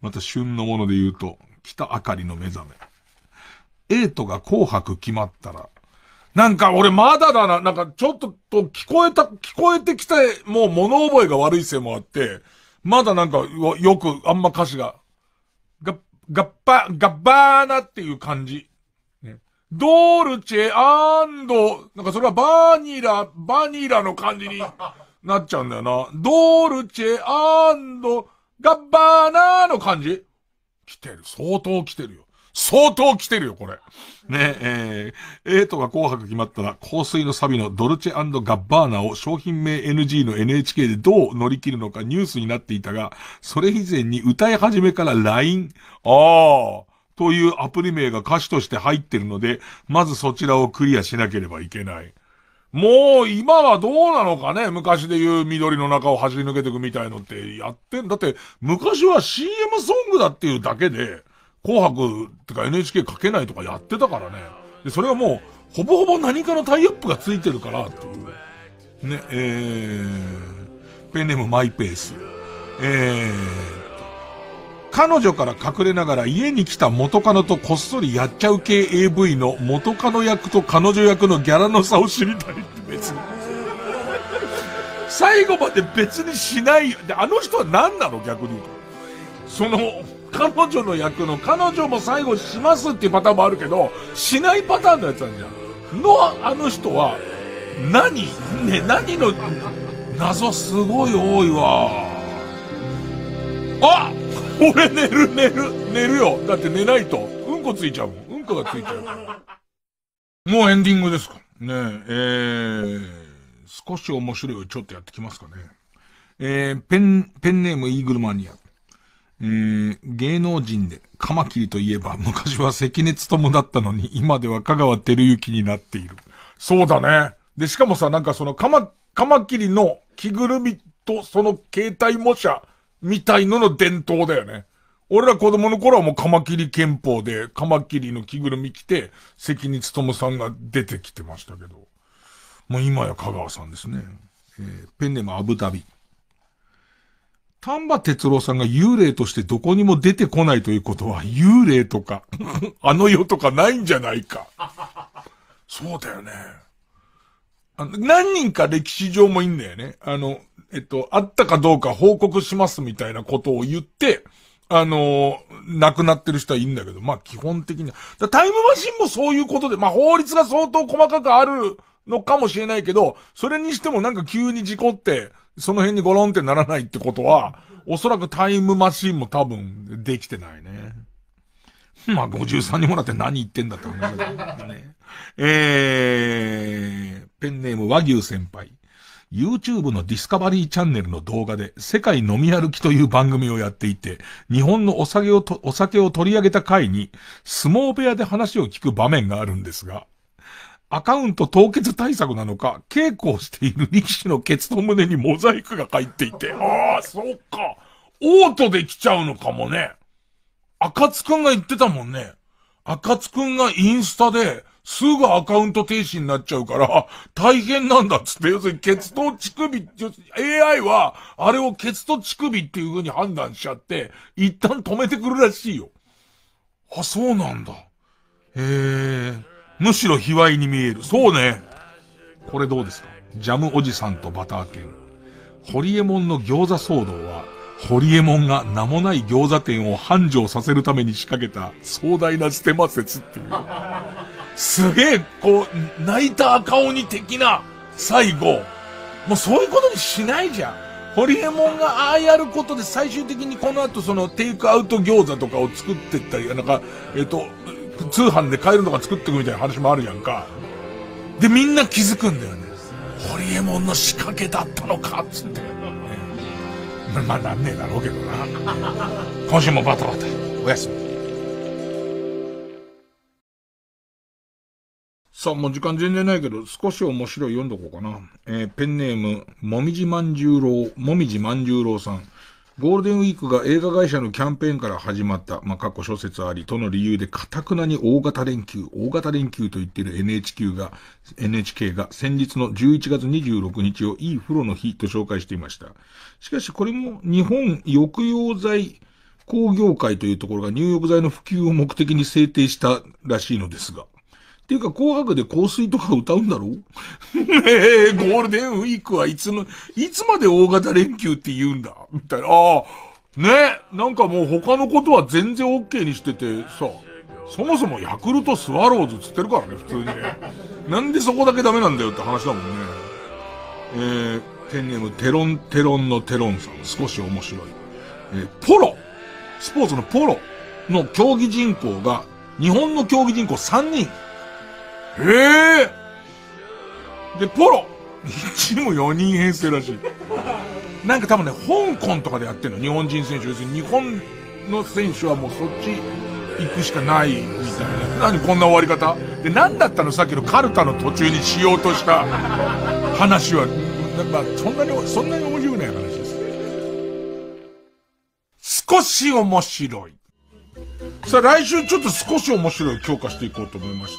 また旬のもので言うと、北明かりの目覚め。エイトが紅白決まったら、なんか俺まだだな、なんかちょっと聞こえた、聞こえてきた、もう物覚えが悪いせいもあって、まだなんか、よく、あんま歌詞が、が、がっぱ、がっばーなっていう感じ。ね、ドールチェアンド、なんかそれはバニラ、バニラの感じになっちゃうんだよな。ドールチェアンド、がっばーなーの感じ来てる。相当来てるよ。相当来てるよ、これ。ねえ、えー、エイトが紅白決まったら、香水のサビのドルチェガッバーナを商品名 NG の NHK でどう乗り切るのかニュースになっていたが、それ以前に歌い始めから LINE、ああ、というアプリ名が歌詞として入ってるので、まずそちらをクリアしなければいけない。もう今はどうなのかね昔で言う緑の中を走り抜けていくみたいのってやってんだって昔は CM ソングだっていうだけで、紅白とか NHK かけないとかやってたからね。で、それはもう、ほぼほぼ何かのタイアップがついてるから、っていう。ね、えー、ペンネームマイペース。えー、彼女から隠れながら家に来た元カノとこっそりやっちゃう系 AV の元カノ役と彼女役のギャラの差を知りたいって別に。最後まで別にしないよ。で、あの人は何なの逆に言うと。その、彼女の役の彼女も最後しますっていうパターンもあるけど、しないパターンのやつなんじゃん。の、あの人は、何ね、何の、謎すごい多いわ。あ俺寝る寝る寝るよ。だって寝ないと。うんこついちゃうもん。うんこがついちゃう。もうエンディングですか。ねえ、えー、少し面白いをちょっとやってきますかね。えー、ペン、ペンネームイーグルマニア。えー、芸能人で、カマキリといえば、*laughs* 昔は関根勤だったのに、今では香川照之になっている。そうだね。で、しかもさ、なんかその、カマ、カマキリの着ぐるみと、その携帯模写みたいのの伝統だよね。俺ら子供の頃はもうカマキリ憲法で、カマキリの着ぐるみ着て、関根勤さんが出てきてましたけど。もう今や香川さんですね。えー、ペンネームアブダビ。丹波哲郎さんが幽霊としてどこにも出てこないということは、幽霊とか *laughs* あの世とかないんじゃないか。そうだよね。あの、何人か歴史上もいんだよね。あの、えっと、あったかどうか報告しますみたいなことを言って、あのー、亡くなってる人はいいんだけど、まあ基本的には。タイムマシンもそういうことで、まあ法律が相当細かくあるのかもしれないけど、それにしてもなんか急に事故って、その辺にゴロンってならないってことは、おそらくタイムマシンも多分できてないね。まあ、53にもらって何言ってんだって思うけどね。えー、ペンネーム和牛先輩。YouTube のディスカバリーチャンネルの動画で、世界飲み歩きという番組をやっていて、日本のお酒をと、お酒を取り上げた回に、相撲部屋で話を聞く場面があるんですが、アカウント凍結対策なのか、稽古をしている力士のケツと胸にモザイクが入っていて、ああ、そっか。オートで来ちゃうのかもね。赤津くんが言ってたもんね。赤津くんがインスタで、すぐアカウント停止になっちゃうから、大変なんだっつって、要するにケツと乳首、AI は、あれをケツと乳首っていう風に判断しちゃって、一旦止めてくるらしいよ。あ、そうなんだ。へえ。むしろ卑猥に見える。そうね。これどうですかジャムおじさんとバター犬。ホリエモンの餃子騒動は、ホリエモンが名もない餃子店を繁盛させるために仕掛けた壮大なステマ説っていう。すげえ、こう、泣いた赤鬼的な最後。もうそういうことにしないじゃん。ホリエモンがああやることで最終的にこの後そのテイクアウト餃子とかを作ってったり、なんか、えっ、と、通販で買えるのが作ってくみたいな話もあるやんか。で、みんな気づくんだよね。ホリエモンの仕掛けだったのかっつって。まあ、なんねえだろうけどな。*laughs* 今週もバタバタ。おやすみ。さあ、もう時間全然ないけど、少し面白い読んどこうかな。えー、ペンネーム、もみじまんじゅうろう、もみじまんじゅうろうさん。ゴールデンウィークが映画会社のキャンペーンから始まった、まあ、過去諸説ありとの理由で、かたくなに大型連休、大型連休と言っている NHK が、NHK が先日の11月26日をいい風呂の日と紹介していました。しかしこれも日本抑揚剤工業会というところが入浴剤の普及を目的に制定したらしいのですが、ていうか、紅白で香水とか歌うんだろえ *laughs* ゴールデンウィークはいつの、いつまで大型連休って言うんだみたいな。ああ、ね、なんかもう他のことは全然 OK にしててさ、そもそもヤクルトスワローズつってるからね、普通にね。なんでそこだけダメなんだよって話だもんね。えー、ペンネームテロンテロンのテロンさん、少し面白い。えー、ポロスポーツのポロの競技人口が、日本の競技人口3人ええで、ポロチーム4人編成らしい。なんか多分ね、香港とかでやってんの、日本人選手。に日本の選手はもうそっち行くしかないみたいな。何こんな終わり方で、何だったのさっきのカルタの途中にしようとした話は、まあ、そんなに、そんなに面白くない話です。少し面白い。さあ来週ちょっと少し面白い強化していこうと思いまして。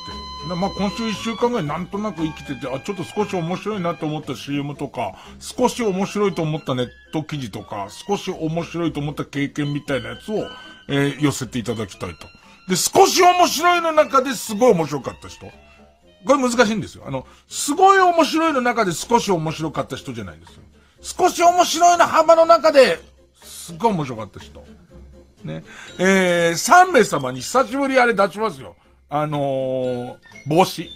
まあ今週一週間ぐらいなんとなく生きてて、あ、ちょっと少し面白いなと思った CM とか、少し面白いと思ったネット記事とか、少し面白いと思った経験みたいなやつを、えー、寄せていただきたいと。で、少し面白いの中ですごい面白かった人。これ難しいんですよ。あの、すごい面白いの中で少し面白かった人じゃないんですよ。少し面白いの幅の中で、すっごい面白かった人。ね。えー、3名様に久しぶりあれ出しますよ。あのー、帽子。*laughs* ね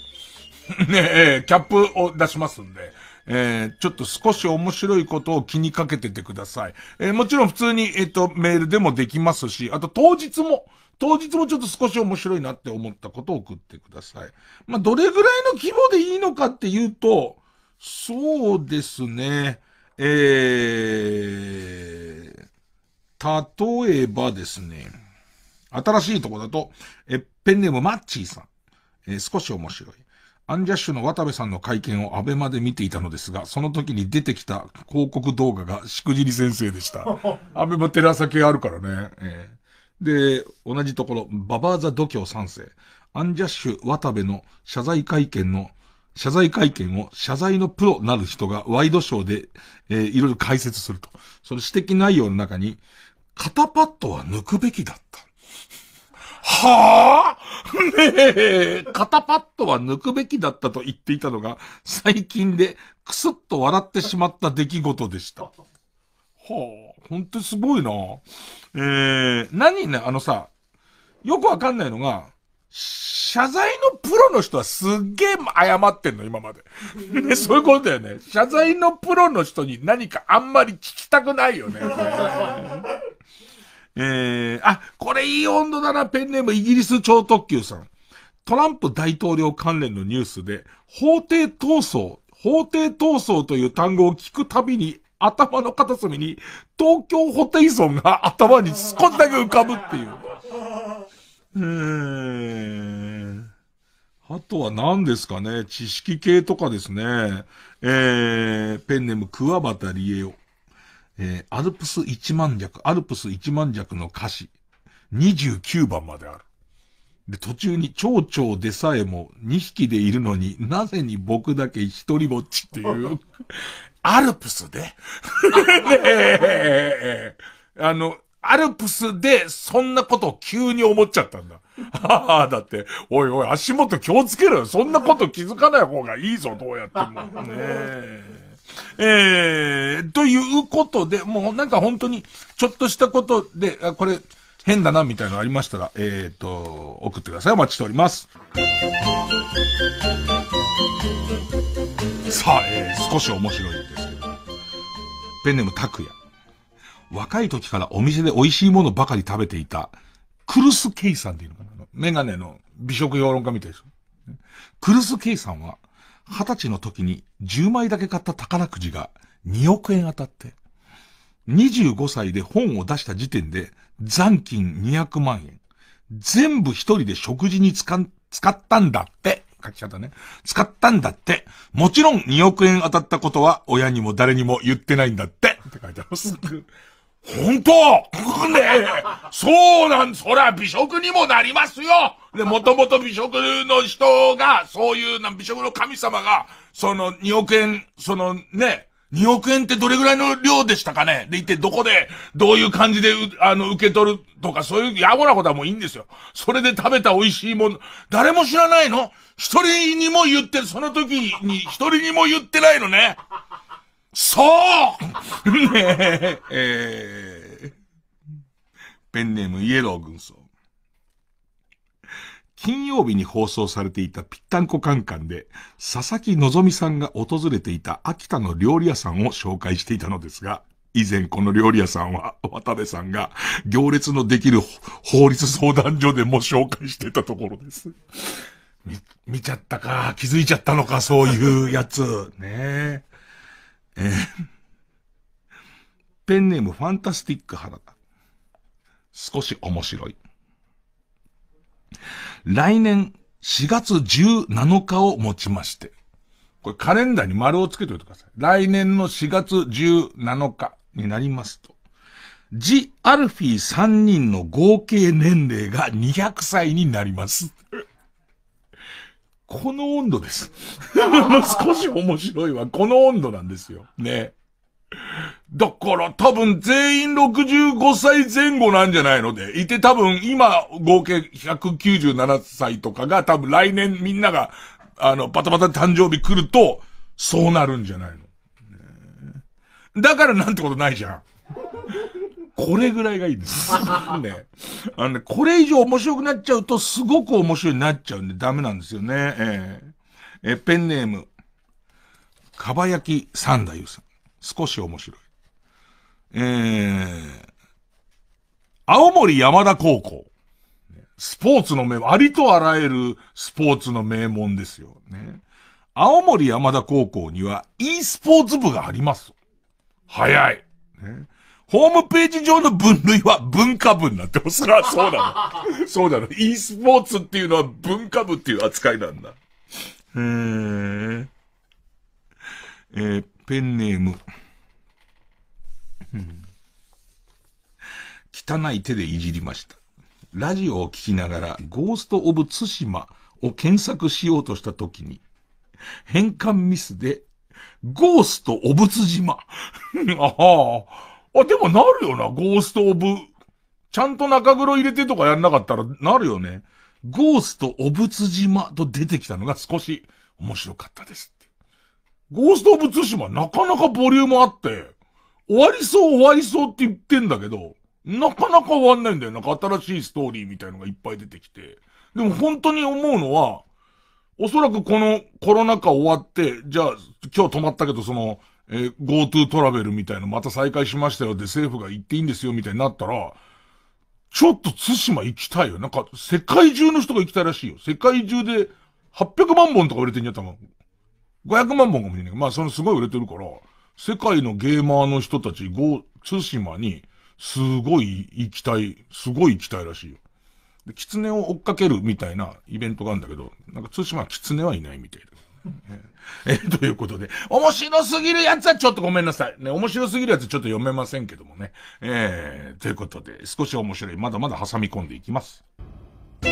え、キャップを出しますんで。えー、ちょっと少し面白いことを気にかけててください。えー、もちろん普通に、えっ、ー、と、メールでもできますし、あと当日も、当日もちょっと少し面白いなって思ったことを送ってください。まあ、どれぐらいの規模でいいのかっていうと、そうですね、えー、例えばですね、新しいとこだと、え、ペンネームマッチーさん。えー、少し面白い。アンジャッシュの渡部さんの会見をアベまで見ていたのですが、その時に出てきた広告動画がしくじり先生でした。*laughs* アベマテラサ系あるからね。えー、で、同じところ、ババーザ度胸3世。アンジャッシュ渡部の謝罪会見の謝罪会見を謝罪のプロなる人がワイドショーで、えー、いろいろ解説すると。その指摘内容の中に、肩パッドは抜くべきだった。はあねえ、肩パッドは抜くべきだったと言っていたのが、最近でクスッと笑ってしまった出来事でした。はあ、ほんとすごいな。えー、何ね、あのさ、よくわかんないのが、謝罪のプロの人はすっげえ謝ってんの、今まで。ね、そういうことだよね。謝罪のプロの人に何かあんまり聞きたくないよね。えー、あ、これいい温度だな、ペンネームイギリス超特急さん。トランプ大統領関連のニュースで、法廷闘争、法廷闘争という単語を聞くたびに、頭の片隅に、東京ホテイソンが頭に少しだけ浮かぶっていう。えー、あとは何ですかね知識系とかですね。えー、ペンネーム、桑畑理恵を。えー、アルプス一万弱、アルプス一万弱の歌詞、29番まである。で、途中に、蝶々でさえも2匹でいるのに、なぜに僕だけ一人ぼっちっていう、*laughs* アルプスでねえ、*laughs* あの、アルプスでそんなことを急に思っちゃったんだ。ははだって、おいおい、足元気をつけろよ。そんなこと気づかない方がいいぞ、どうやっても。*laughs* ねえ。えー、ということで、もうなんか本当に、ちょっとしたことで、あ、これ、変だな、みたいなのありましたら、えっ、ー、と、送ってください。お待ちしております。さあ、えー、少し面白いですけど。ペンネーム拓也。若い時からお店で美味しいものばかり食べていた、クルス・ケイさんっていうのかなメガネの美食評論家みたいです。クルス・ケイさんは、二十歳の時に10枚だけ買った宝くじが2億円当たって、25歳で本を出した時点で残金200万円。全部一人で食事に使ったんだって。書き方ね。使ったんだって。もちろん2億円当たったことは親にも誰にも言ってないんだって。って書いてあります。*laughs* 本当ねそうなん、そら美食にもなりますよで、もともと美食の人が、そういうな美食の神様が、その2億円、そのね、2億円ってどれぐらいの量でしたかねで、一体どこで、どういう感じで、あの、受け取るとか、そういう、や暮なことはもういいんですよ。それで食べた美味しいもの、誰も知らないの一人にも言って、その時に一人にも言ってないのね。そうねえ、え *laughs* ー、ペンネームイエロー軍曹。金曜日に放送されていたぴったんこカンカンで、佐々木希さんが訪れていた秋田の料理屋さんを紹介していたのですが、以前この料理屋さんは、渡部さんが行列のできる法律相談所でも紹介してたところです。見、見ちゃったか、気づいちゃったのか、そういうやつ。ねえ。えー、ペンネームファンタスティック原田。少し面白い。来年4月17日をもちまして。これカレンダーに丸をつけておいてください。来年の4月17日になりますと。ジ・アルフィー3人の合計年齢が200歳になります。この温度です。*laughs* 少し面白いわ。この温度なんですよ。ね。だから多分全員65歳前後なんじゃないので、いて多分今合計197歳とかが多分来年みんなが、あの、バタバタ誕生日来ると、そうなるんじゃないの。だからなんてことないじゃん。これぐらいがいいです。*laughs* ね。あのね、これ以上面白くなっちゃうと、すごく面白いになっちゃうんで、ダメなんですよね。えー、え、ペンネーム、かば焼き三太夫さん。少し面白い。えー、青森山田高校。スポーツの名門、ありとあらゆるスポーツの名門ですよ。ね。青森山田高校には e スポーツ部があります。早い。ねホームページ上の分類は文化部になってます。それはそうなの。*laughs* そうなの。e スポーツっていうのは文化部っていう扱いなんだ。えー、えー、ペンネーム。うん、汚い手でいじりました。ラジオを聞きながら、ゴースト・オブ・ツシマを検索しようとしたときに、変換ミスで、ゴースト・オブ・ツジマ。*laughs* ああ。あ、でもなるよな、ゴーストオブ。ちゃんと中黒入れてとかやんなかったらなるよね。ゴーストオブツ島と出てきたのが少し面白かったですって。ゴーストオブツマなかなかボリュームあって、終わりそう終わりそうって言ってんだけど、なかなか終わんないんだよ。なんか新しいストーリーみたいのがいっぱい出てきて。でも本当に思うのは、おそらくこのコロナ禍終わって、じゃあ今日止まったけどそのえー、GoTo トラベルみたいなまた再開しましたよで政府が行っていいんですよみたいになったら、ちょっと津島行きたいよ。なんか、世界中の人が行きたいらしいよ。世界中で800万本とか売れてんじゃったもん。500万本かもしれない。まあ、そのすごい売れてるから、世界のゲーマーの人たち、ご、津島に、すごい行きたい、すごい行きたいらしいよ。で、狐を追っかけるみたいなイベントがあるんだけど、なんか津島は狐はいないみたいす。*laughs* え、ということで、面白すぎるやつはちょっとごめんなさい。ね、面白すぎるやつちょっと読めませんけどもね。えー、ということで、少し面白い。まだまだ挟み込んでいきます。やっ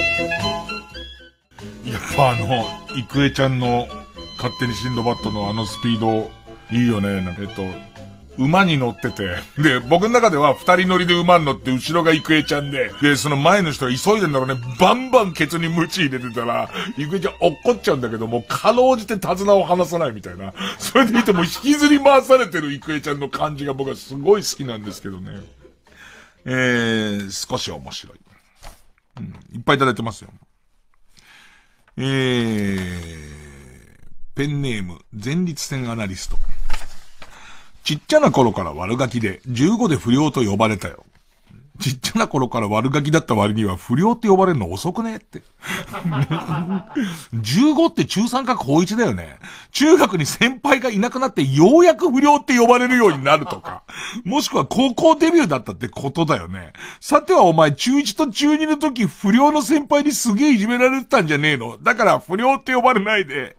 ぱあの、郁恵ちゃんの勝手にシンドバッドのあのスピード、いいよね。なんかえっと、馬に乗ってて、で、僕の中では二人乗りで馬に乗って後ろが郁恵ちゃんで、で、その前の人が急いでんだろうね、バンバンケツにムチ入れてたら、郁恵ちゃん落っこっちゃうんだけども、かろうじて手綱を離さないみたいな。それでいても引きずり回されてる郁恵ちゃんの感じが僕はすごい好きなんですけどね。えー、少し面白い。うん、いっぱいいただいてますよ。えー、ペンネーム、前立腺アナリスト。ちっちゃな頃から悪ガキで、15で不良と呼ばれたよ。ちっちゃな頃から悪ガキだった割には不良って呼ばれるの遅くねって。15 *laughs* って中三角高1だよね。中学に先輩がいなくなってようやく不良って呼ばれるようになるとか。もしくは高校デビューだったってことだよね。さてはお前中1と中2の時不良の先輩にすげえいじめられてたんじゃねえの。だから不良って呼ばれないで、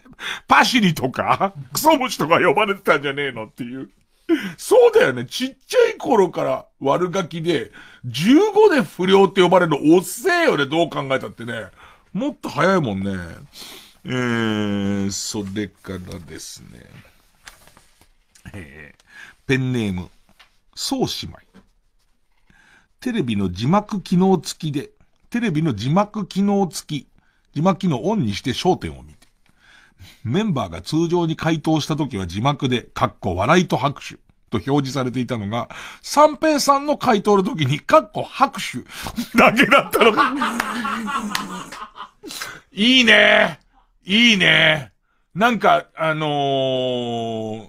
パシリとか、クソ虫とか呼ばれてたんじゃねえのっていう。そうだよね。ちっちゃい頃から悪ガキで、15で不良って呼ばれるのおっせえよね、どう考えたってね。もっと早いもんね。えー、それからですね。えー、ペンネーム、そう姉妹。テレビの字幕機能付きで、テレビの字幕機能付き、字幕機能オンにして焦点をメンバーが通常に回答した時は字幕で、カッコ笑いと拍手。と表示されていたのが、三平さんの回答の時に、カッコ拍手だけだったのか。いいねいいねなんか、あのー、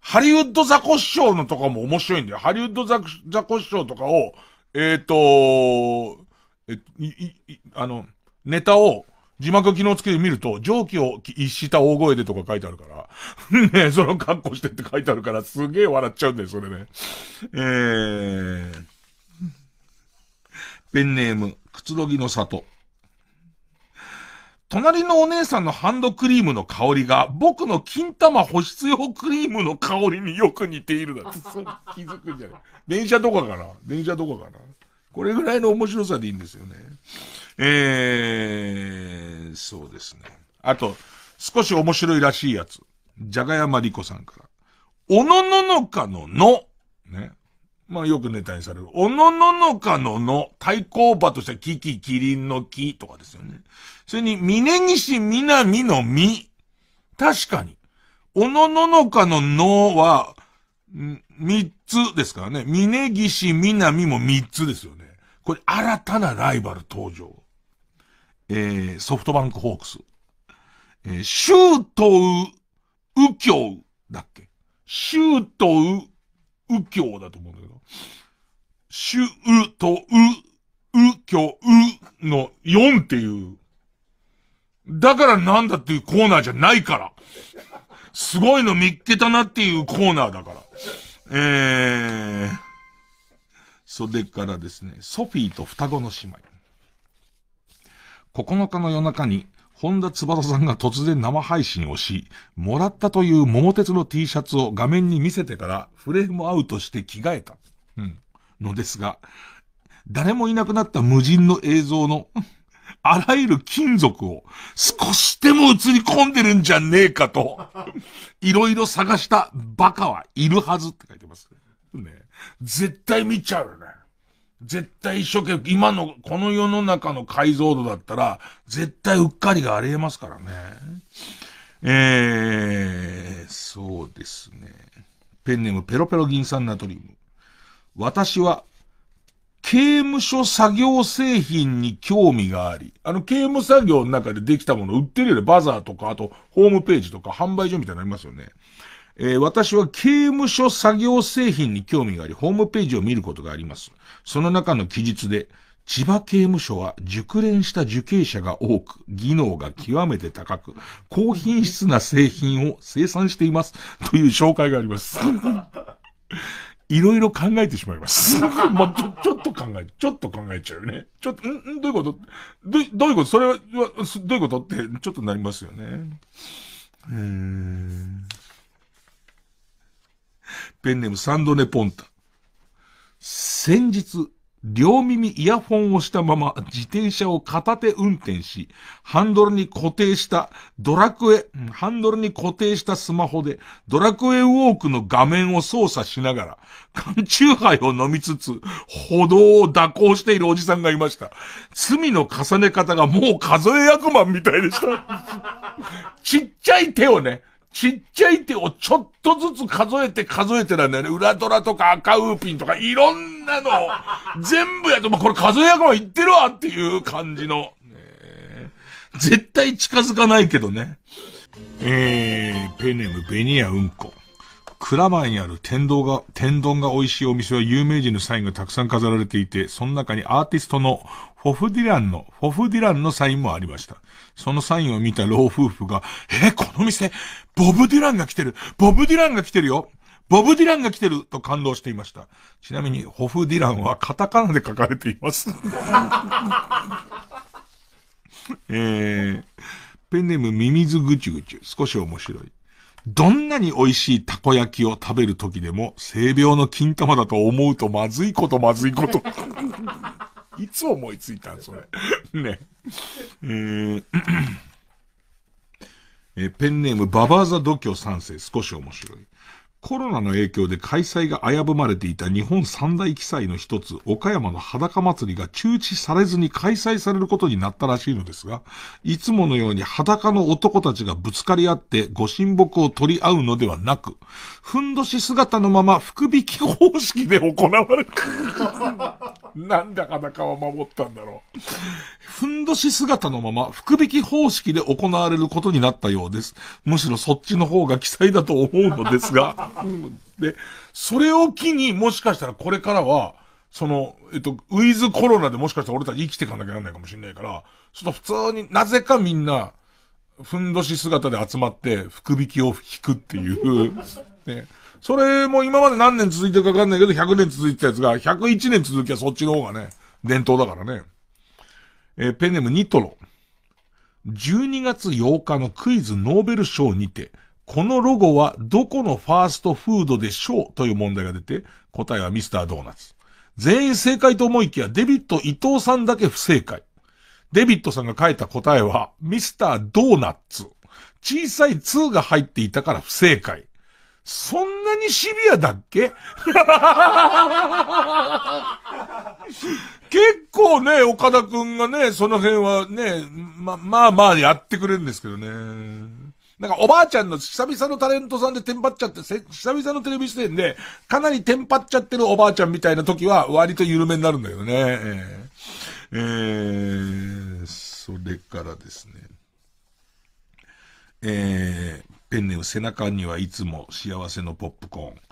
ハリウッドザコシショウのとかも面白いんだよ。ハリウッドザザコシショウとかを、えっ、ー、とー、え、い、い、あの、ネタを、字幕機能付きで見ると、蒸気を一した大声でとか書いてあるから、*laughs* ねその格好してって書いてあるから、すげえ笑っちゃうんだよ、それね。えー、ペンネーム、くつろぎの里。隣のお姉さんのハンドクリームの香りが、僕の金玉保湿用クリームの香りによく似ているだ *laughs* そ気づくんじゃない。電車どこかな電車どこかなこれぐらいの面白さでいいんですよね。えー、そうですね。あと、少し面白いらしいやつ。じゃがやまりこさんから。おのののかのの。ね。まあよくネタにされる。おのののかのの、対抗馬としてキキキリンの木とかですよね。それに、峰岸みなみのみ。確かに。おのののかののは、三つですからね。峰岸みなみも三つですよね。これ新たなライバル登場。えー、ソフトバンクホークス。えー、トウ、ウキョウ、だっけシュートウ、ウキョウだと思うんだけど。シュトとウキョウの4っていう。だからなんだっていうコーナーじゃないから。すごいの見っけたなっていうコーナーだから。えー、それからですね、ソフィーと双子の姉妹。9日の夜中に、本田翼さんが突然生配信をし、もらったという桃鉄の T シャツを画面に見せてからフレームアウトして着替えた。うん。のですが、誰もいなくなった無人の映像のあらゆる金属を少しでも映り込んでるんじゃねえかといろいろ探したバカはいるはずって書いてます。ね。絶対見ちゃうよね。絶対一生懸命、今の、この世の中の解像度だったら、絶対うっかりがあり得ますからね。えー、そうですね。ペンネームペロペロ銀酸ナトリウム。私は、刑務所作業製品に興味があり、あの刑務作業の中でできたもの売ってるよね。バザーとか、あとホームページとか販売所みたいになりますよね。えー、私は刑務所作業製品に興味があり、ホームページを見ることがあります。その中の記述で、千葉刑務所は熟練した受刑者が多く、技能が極めて高く、高品質な製品を生産しています。という紹介があります。*laughs* いろいろ考えてしまいます。*laughs* まあ、ちょ、ちょっと考え、ちょっと考えちゃうよね。ちょっと、ん、ん、どういうことど、どういうことそれは、どういうことって、ちょっとなりますよね。ーペンネームサンドネポンタ。先日、両耳イヤホンをしたまま自転車を片手運転し、ハンドルに固定したドラクエ、ハンドルに固定したスマホでドラクエウォークの画面を操作しながら、缶中杯を飲みつつ、歩道を蛇行しているおじさんがいました。罪の重ね方がもう数え役満みたいでした。*laughs* ちっちゃい手をね、ちっちゃい手をちょっとずつ数えて数えてなんだよね。裏ドラとか赤ウーピンとかいろんなの、全部やと、まあ、これ数え役も言ってるわっていう感じの。ね、絶対近づかないけどね。えー、ペネム、ベニヤ、うんこ。蔵前にある天丼が、天丼が美味しいお店は有名人のサインがたくさん飾られていて、その中にアーティストのフォフディランの、フォフディランのサインもありました。そのサインを見た老夫婦が、えこの店、ボブディランが来てるボブディランが来てるよボブディランが来てると感動していました。ちなみに、ホフディランはカタカナで書かれています。*laughs* えー、ペンネームミミズグチグチ、少し面白い。どんなに美味しいたこ焼きを食べる時でも、性病の金玉だと思うとまずいことまずいこと。*laughs* いつ思いついたんそれ。ね。えーえペンネーム、ババーザ度胸3世、少し面白い。コロナの影響で開催が危ぶまれていた日本三大記載の一つ、岡山の裸祭りが中止されずに開催されることになったらしいのですが、いつものように裸の男たちがぶつかり合ってご神木を取り合うのではなく、ふんどし姿のまま福引き方式で行われる。*laughs* なんで裸は守ったんだろう。ふんどし姿のまま福引き方式で行われることになったようです。むしろそっちの方が記載だと思うのですが、で、それを機に、もしかしたらこれからは、その、えっと、ウィズコロナでもしかしたら俺たち生きていかなきゃなんないかもしれないから、ちょっと普通になぜかみんな、ふんどし姿で集まって、福引きを引くっていう、*laughs* ね。それも今まで何年続いてるかわかんないけど、100年続いてたやつが、101年続きはそっちの方がね、伝統だからね。えー、ペンネームニトロ。12月8日のクイズノーベル賞にて、このロゴはどこのファーストフードでしょうという問題が出て、答えはミスタードーナツ。全員正解と思いきや、デビット伊藤さんだけ不正解。デビットさんが書いた答えは、ミスタードーナツ。小さい2が入っていたから不正解。そんなにシビアだっけ *laughs* 結構ね、岡田くんがね、その辺はね、ま、まあまあやってくれるんですけどね。なんかおばあちゃんの久々のタレントさんでテンパっちゃって、久々のテレビ出演で、かなりテンパっちゃってるおばあちゃんみたいな時は割と緩めになるんだよね。えー、えー、それからですね。えー、ペンネーム背中にはいつも幸せのポップコーン。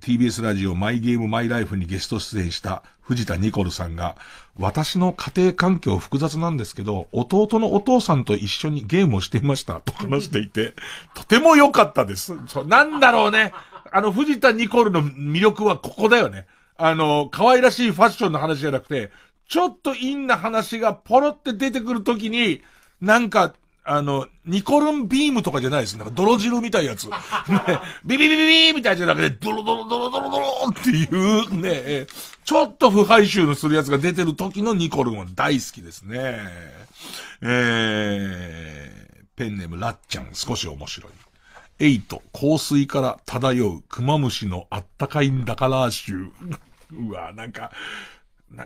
TBS ラジオマイゲームマイライフにゲスト出演した藤田ニコルさんが、私の家庭環境複雑なんですけど、弟のお父さんと一緒にゲームをしていました、と話していて、とても良かったです。なんだろうね。あの、藤田ニコルの魅力はここだよね。あの、可愛らしいファッションの話じゃなくて、ちょっと陰な話がポロって出てくるときに、なんか、あの、ニコルンビームとかじゃないです。なんか泥汁みたいやつ。*laughs* ね、ビビビビビみたいじゃなくて、ドロドロドロドロドロっていうね、ちょっと腐敗臭のするやつが出てる時のニコルンは大好きですね。えー、ペンネームラッちゃん、少し面白い。エイト、香水から漂うクマムシのあったかいんだから臭。*laughs* うわ、なんか、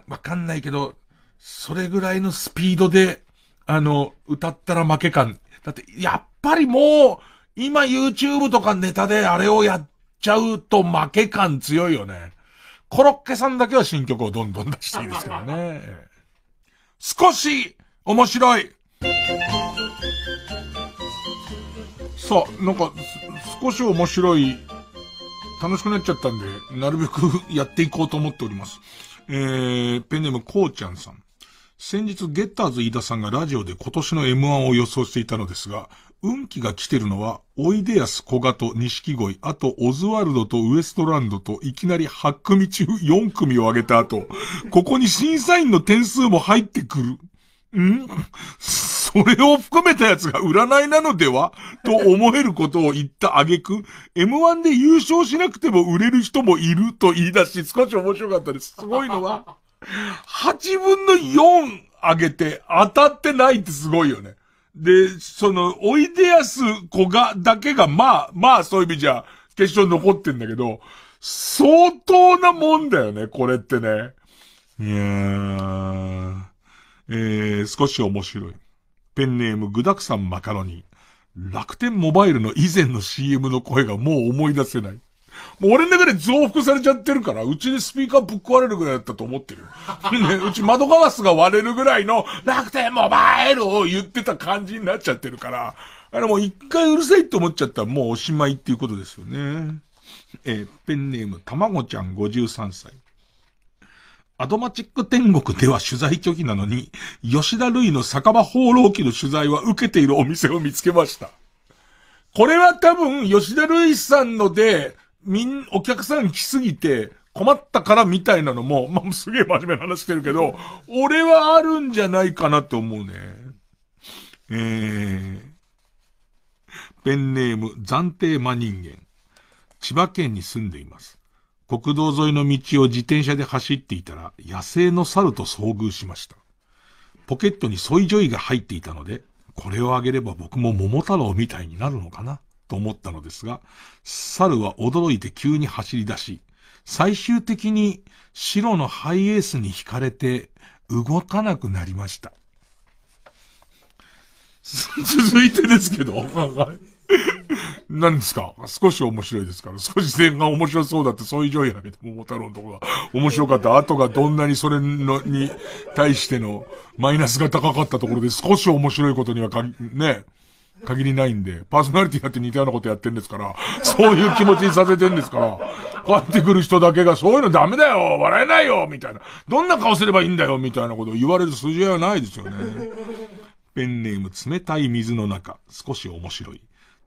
わかんないけど、それぐらいのスピードで、あの、歌ったら負け感。だって、やっぱりもう、今 YouTube とかネタであれをやっちゃうと負け感強いよね。コロッケさんだけは新曲をどんどん出していいですけどね。少し面白い。さあ、なんか、少し面白い、楽しくなっちゃったんで、なるべくやっていこうと思っております。えー、ペンネームこうちゃんさん。先日ゲッターズ飯田さんがラジオで今年の M1 を予想していたのですが、運気が来てるのは、おいでやす小賀と錦鯉、あとオズワルドとウエストランドといきなり8組中4組を挙げた後、ここに審査員の点数も入ってくる。んそれを含めたやつが占いなのではと思えることを言った挙句、M1 で優勝しなくても売れる人もいると言い出し、少し面白かったです。すごいのは、8分の4上げて当たってないってすごいよね。で、その、おいでやす子が、だけが、まあ、まあ、そういう意味じゃ、決勝残ってんだけど、相当なもんだよね、これってね。いやー。えー、少し面白い。ペンネーム具沢山マカロニ。楽天モバイルの以前の CM の声がもう思い出せない。もう俺の中で増幅されちゃってるから、うちでスピーカーぶっ壊れるぐらいだったと思ってる。*laughs* ね、うち窓ガラスが割れるぐらいの楽天モバイルを言ってた感じになっちゃってるから、あれもう一回うるさいって思っちゃったらもうおしまいっていうことですよね。えー、ペンネーム、たまごちゃん53歳。アドマチック天国では取材拒否なのに、吉田類の酒場放浪記の取材は受けているお店を見つけました。これは多分、吉田類さんので、みん、お客さん来すぎて困ったからみたいなのも、*laughs* まあ、すげえ真面目な話してるけど、俺はあるんじゃないかなって思うね。えー、ペンネーム、暫定魔人間。千葉県に住んでいます。国道沿いの道を自転車で走っていたら、野生の猿と遭遇しました。ポケットにソイジョイが入っていたので、これをあげれば僕も桃太郎みたいになるのかなと思ったのですが、猿は驚いて急に走り出し、最終的に白のハイエースに惹かれて動かなくなりました。*laughs* 続いてですけど、*laughs* 何ですか少し面白いですから。少し前が面白そうだって、そういう上位やめて、桃太郎のところが面白かった。後がどんなにそれの、に対してのマイナスが高かったところで、少し面白いことにはか、ね、限りないんで、パーソナリティだって似たようなことやってんですから、*laughs* そういう気持ちにさせてんですから、帰ってくる人だけが、そういうのダメだよ笑えないよみたいな。どんな顔すればいいんだよみたいなことを言われる筋合いはないですよね。*laughs* ペンネーム冷たい水の中、少し面白い。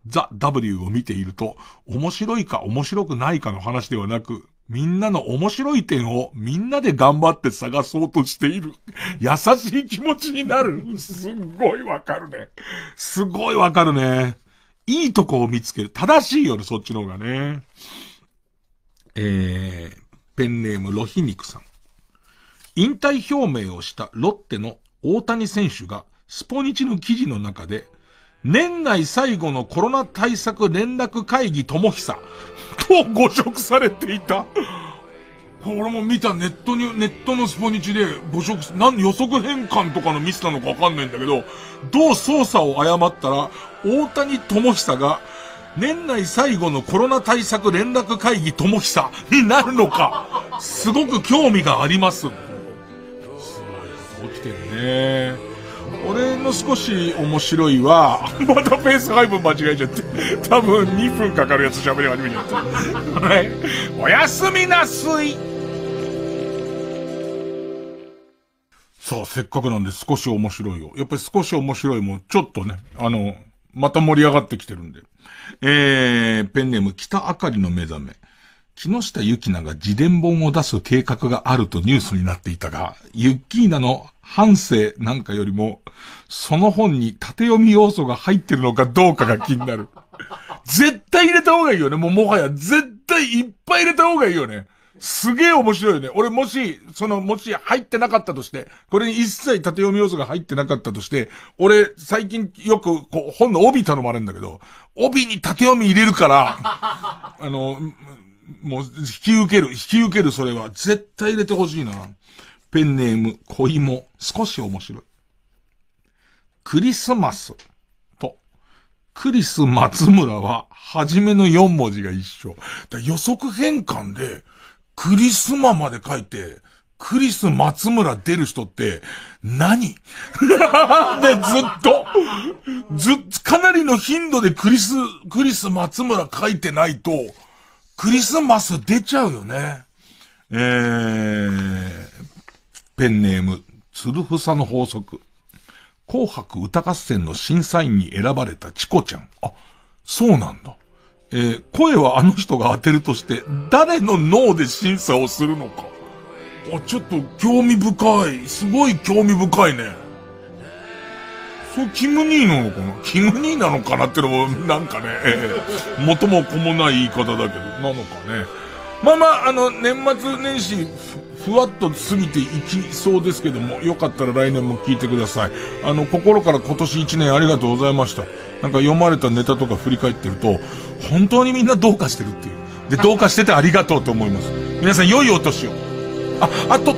ザ・ W を見ていると、面白いか面白くないかの話ではなく、みんなの面白い点をみんなで頑張って探そうとしている。*laughs* 優しい気持ちになる。すっごいわかるね。すごいわかるね。いいとこを見つける。正しいよね、そっちの方がね。えー、ペンネームロヒニクさん。引退表明をしたロッテの大谷選手がスポニチの記事の中で年内最後のコロナ対策連絡会議ともひさ *laughs* と誤植されていた。これも見たネットに、ネットのスポニチで誤植、なん予測変換とかのミスなのかわかんないんだけど、どう操作を誤ったら、大谷智久が、年内最後のコロナ対策連絡会議ともひさになるのか、すごく興味があります。すごい、起きてるね。俺の少し面白いは、*laughs* またペース配分間違えちゃって、多分2分かかるやつ喋り始めちゃった。はい。おやすみなすい。さあ、せっかくなんで少し面白いよ。やっぱり少し面白いも、ちょっとね、あの、また盛り上がってきてるんで。えー、ペンネーム、北あかりの目覚め。木下ゆきなが自伝本を出す計画があるとニュースになっていたが、ユッキーナの半生なんかよりも、その本に縦読み要素が入ってるのかどうかが気になる。*laughs* 絶対入れた方がいいよね。もうもはや絶対いっぱい入れた方がいいよね。すげえ面白いよね。俺もし、その、もし入ってなかったとして、これに一切縦読み要素が入ってなかったとして、俺、最近よく、こう、本の帯頼まれるんだけど、帯に縦読み入れるから、*laughs* あの、もう、引き受ける、引き受ける、それは。絶対入れてほしいな。ペンネーム、恋も、少し面白い。クリスマスと、クリス松村は、初めの4文字が一緒。予測変換で、クリスマまで書いて、クリス松村出る人って何、何 *laughs* で、ずっと、ず、かなりの頻度でクリス、クリス松村書いてないと、クリスマス出ちゃうよね。えー、ペンネーム、鶴房の法則。紅白歌合戦の審査員に選ばれたチコちゃん。あ、そうなんだ。えー、声はあの人が当てるとして、誰の脳で審査をするのか。あ、ちょっと興味深い。すごい興味深いね。そう、キム兄なのかなキム兄なのかなってのも、なんかね、ええー、元も子もない言い方だけど、なのかね。まあまあ、あの、年末年始、ふわっと過ぎていきそうですけども、よかったら来年も聞いてください。あの、心から今年1年ありがとうございました。なんか読まれたネタとか振り返ってると、本当にみんなどうかしてるっていう。で、どうかしててありがとうと思います。皆さん、良いお年を。あ、あと、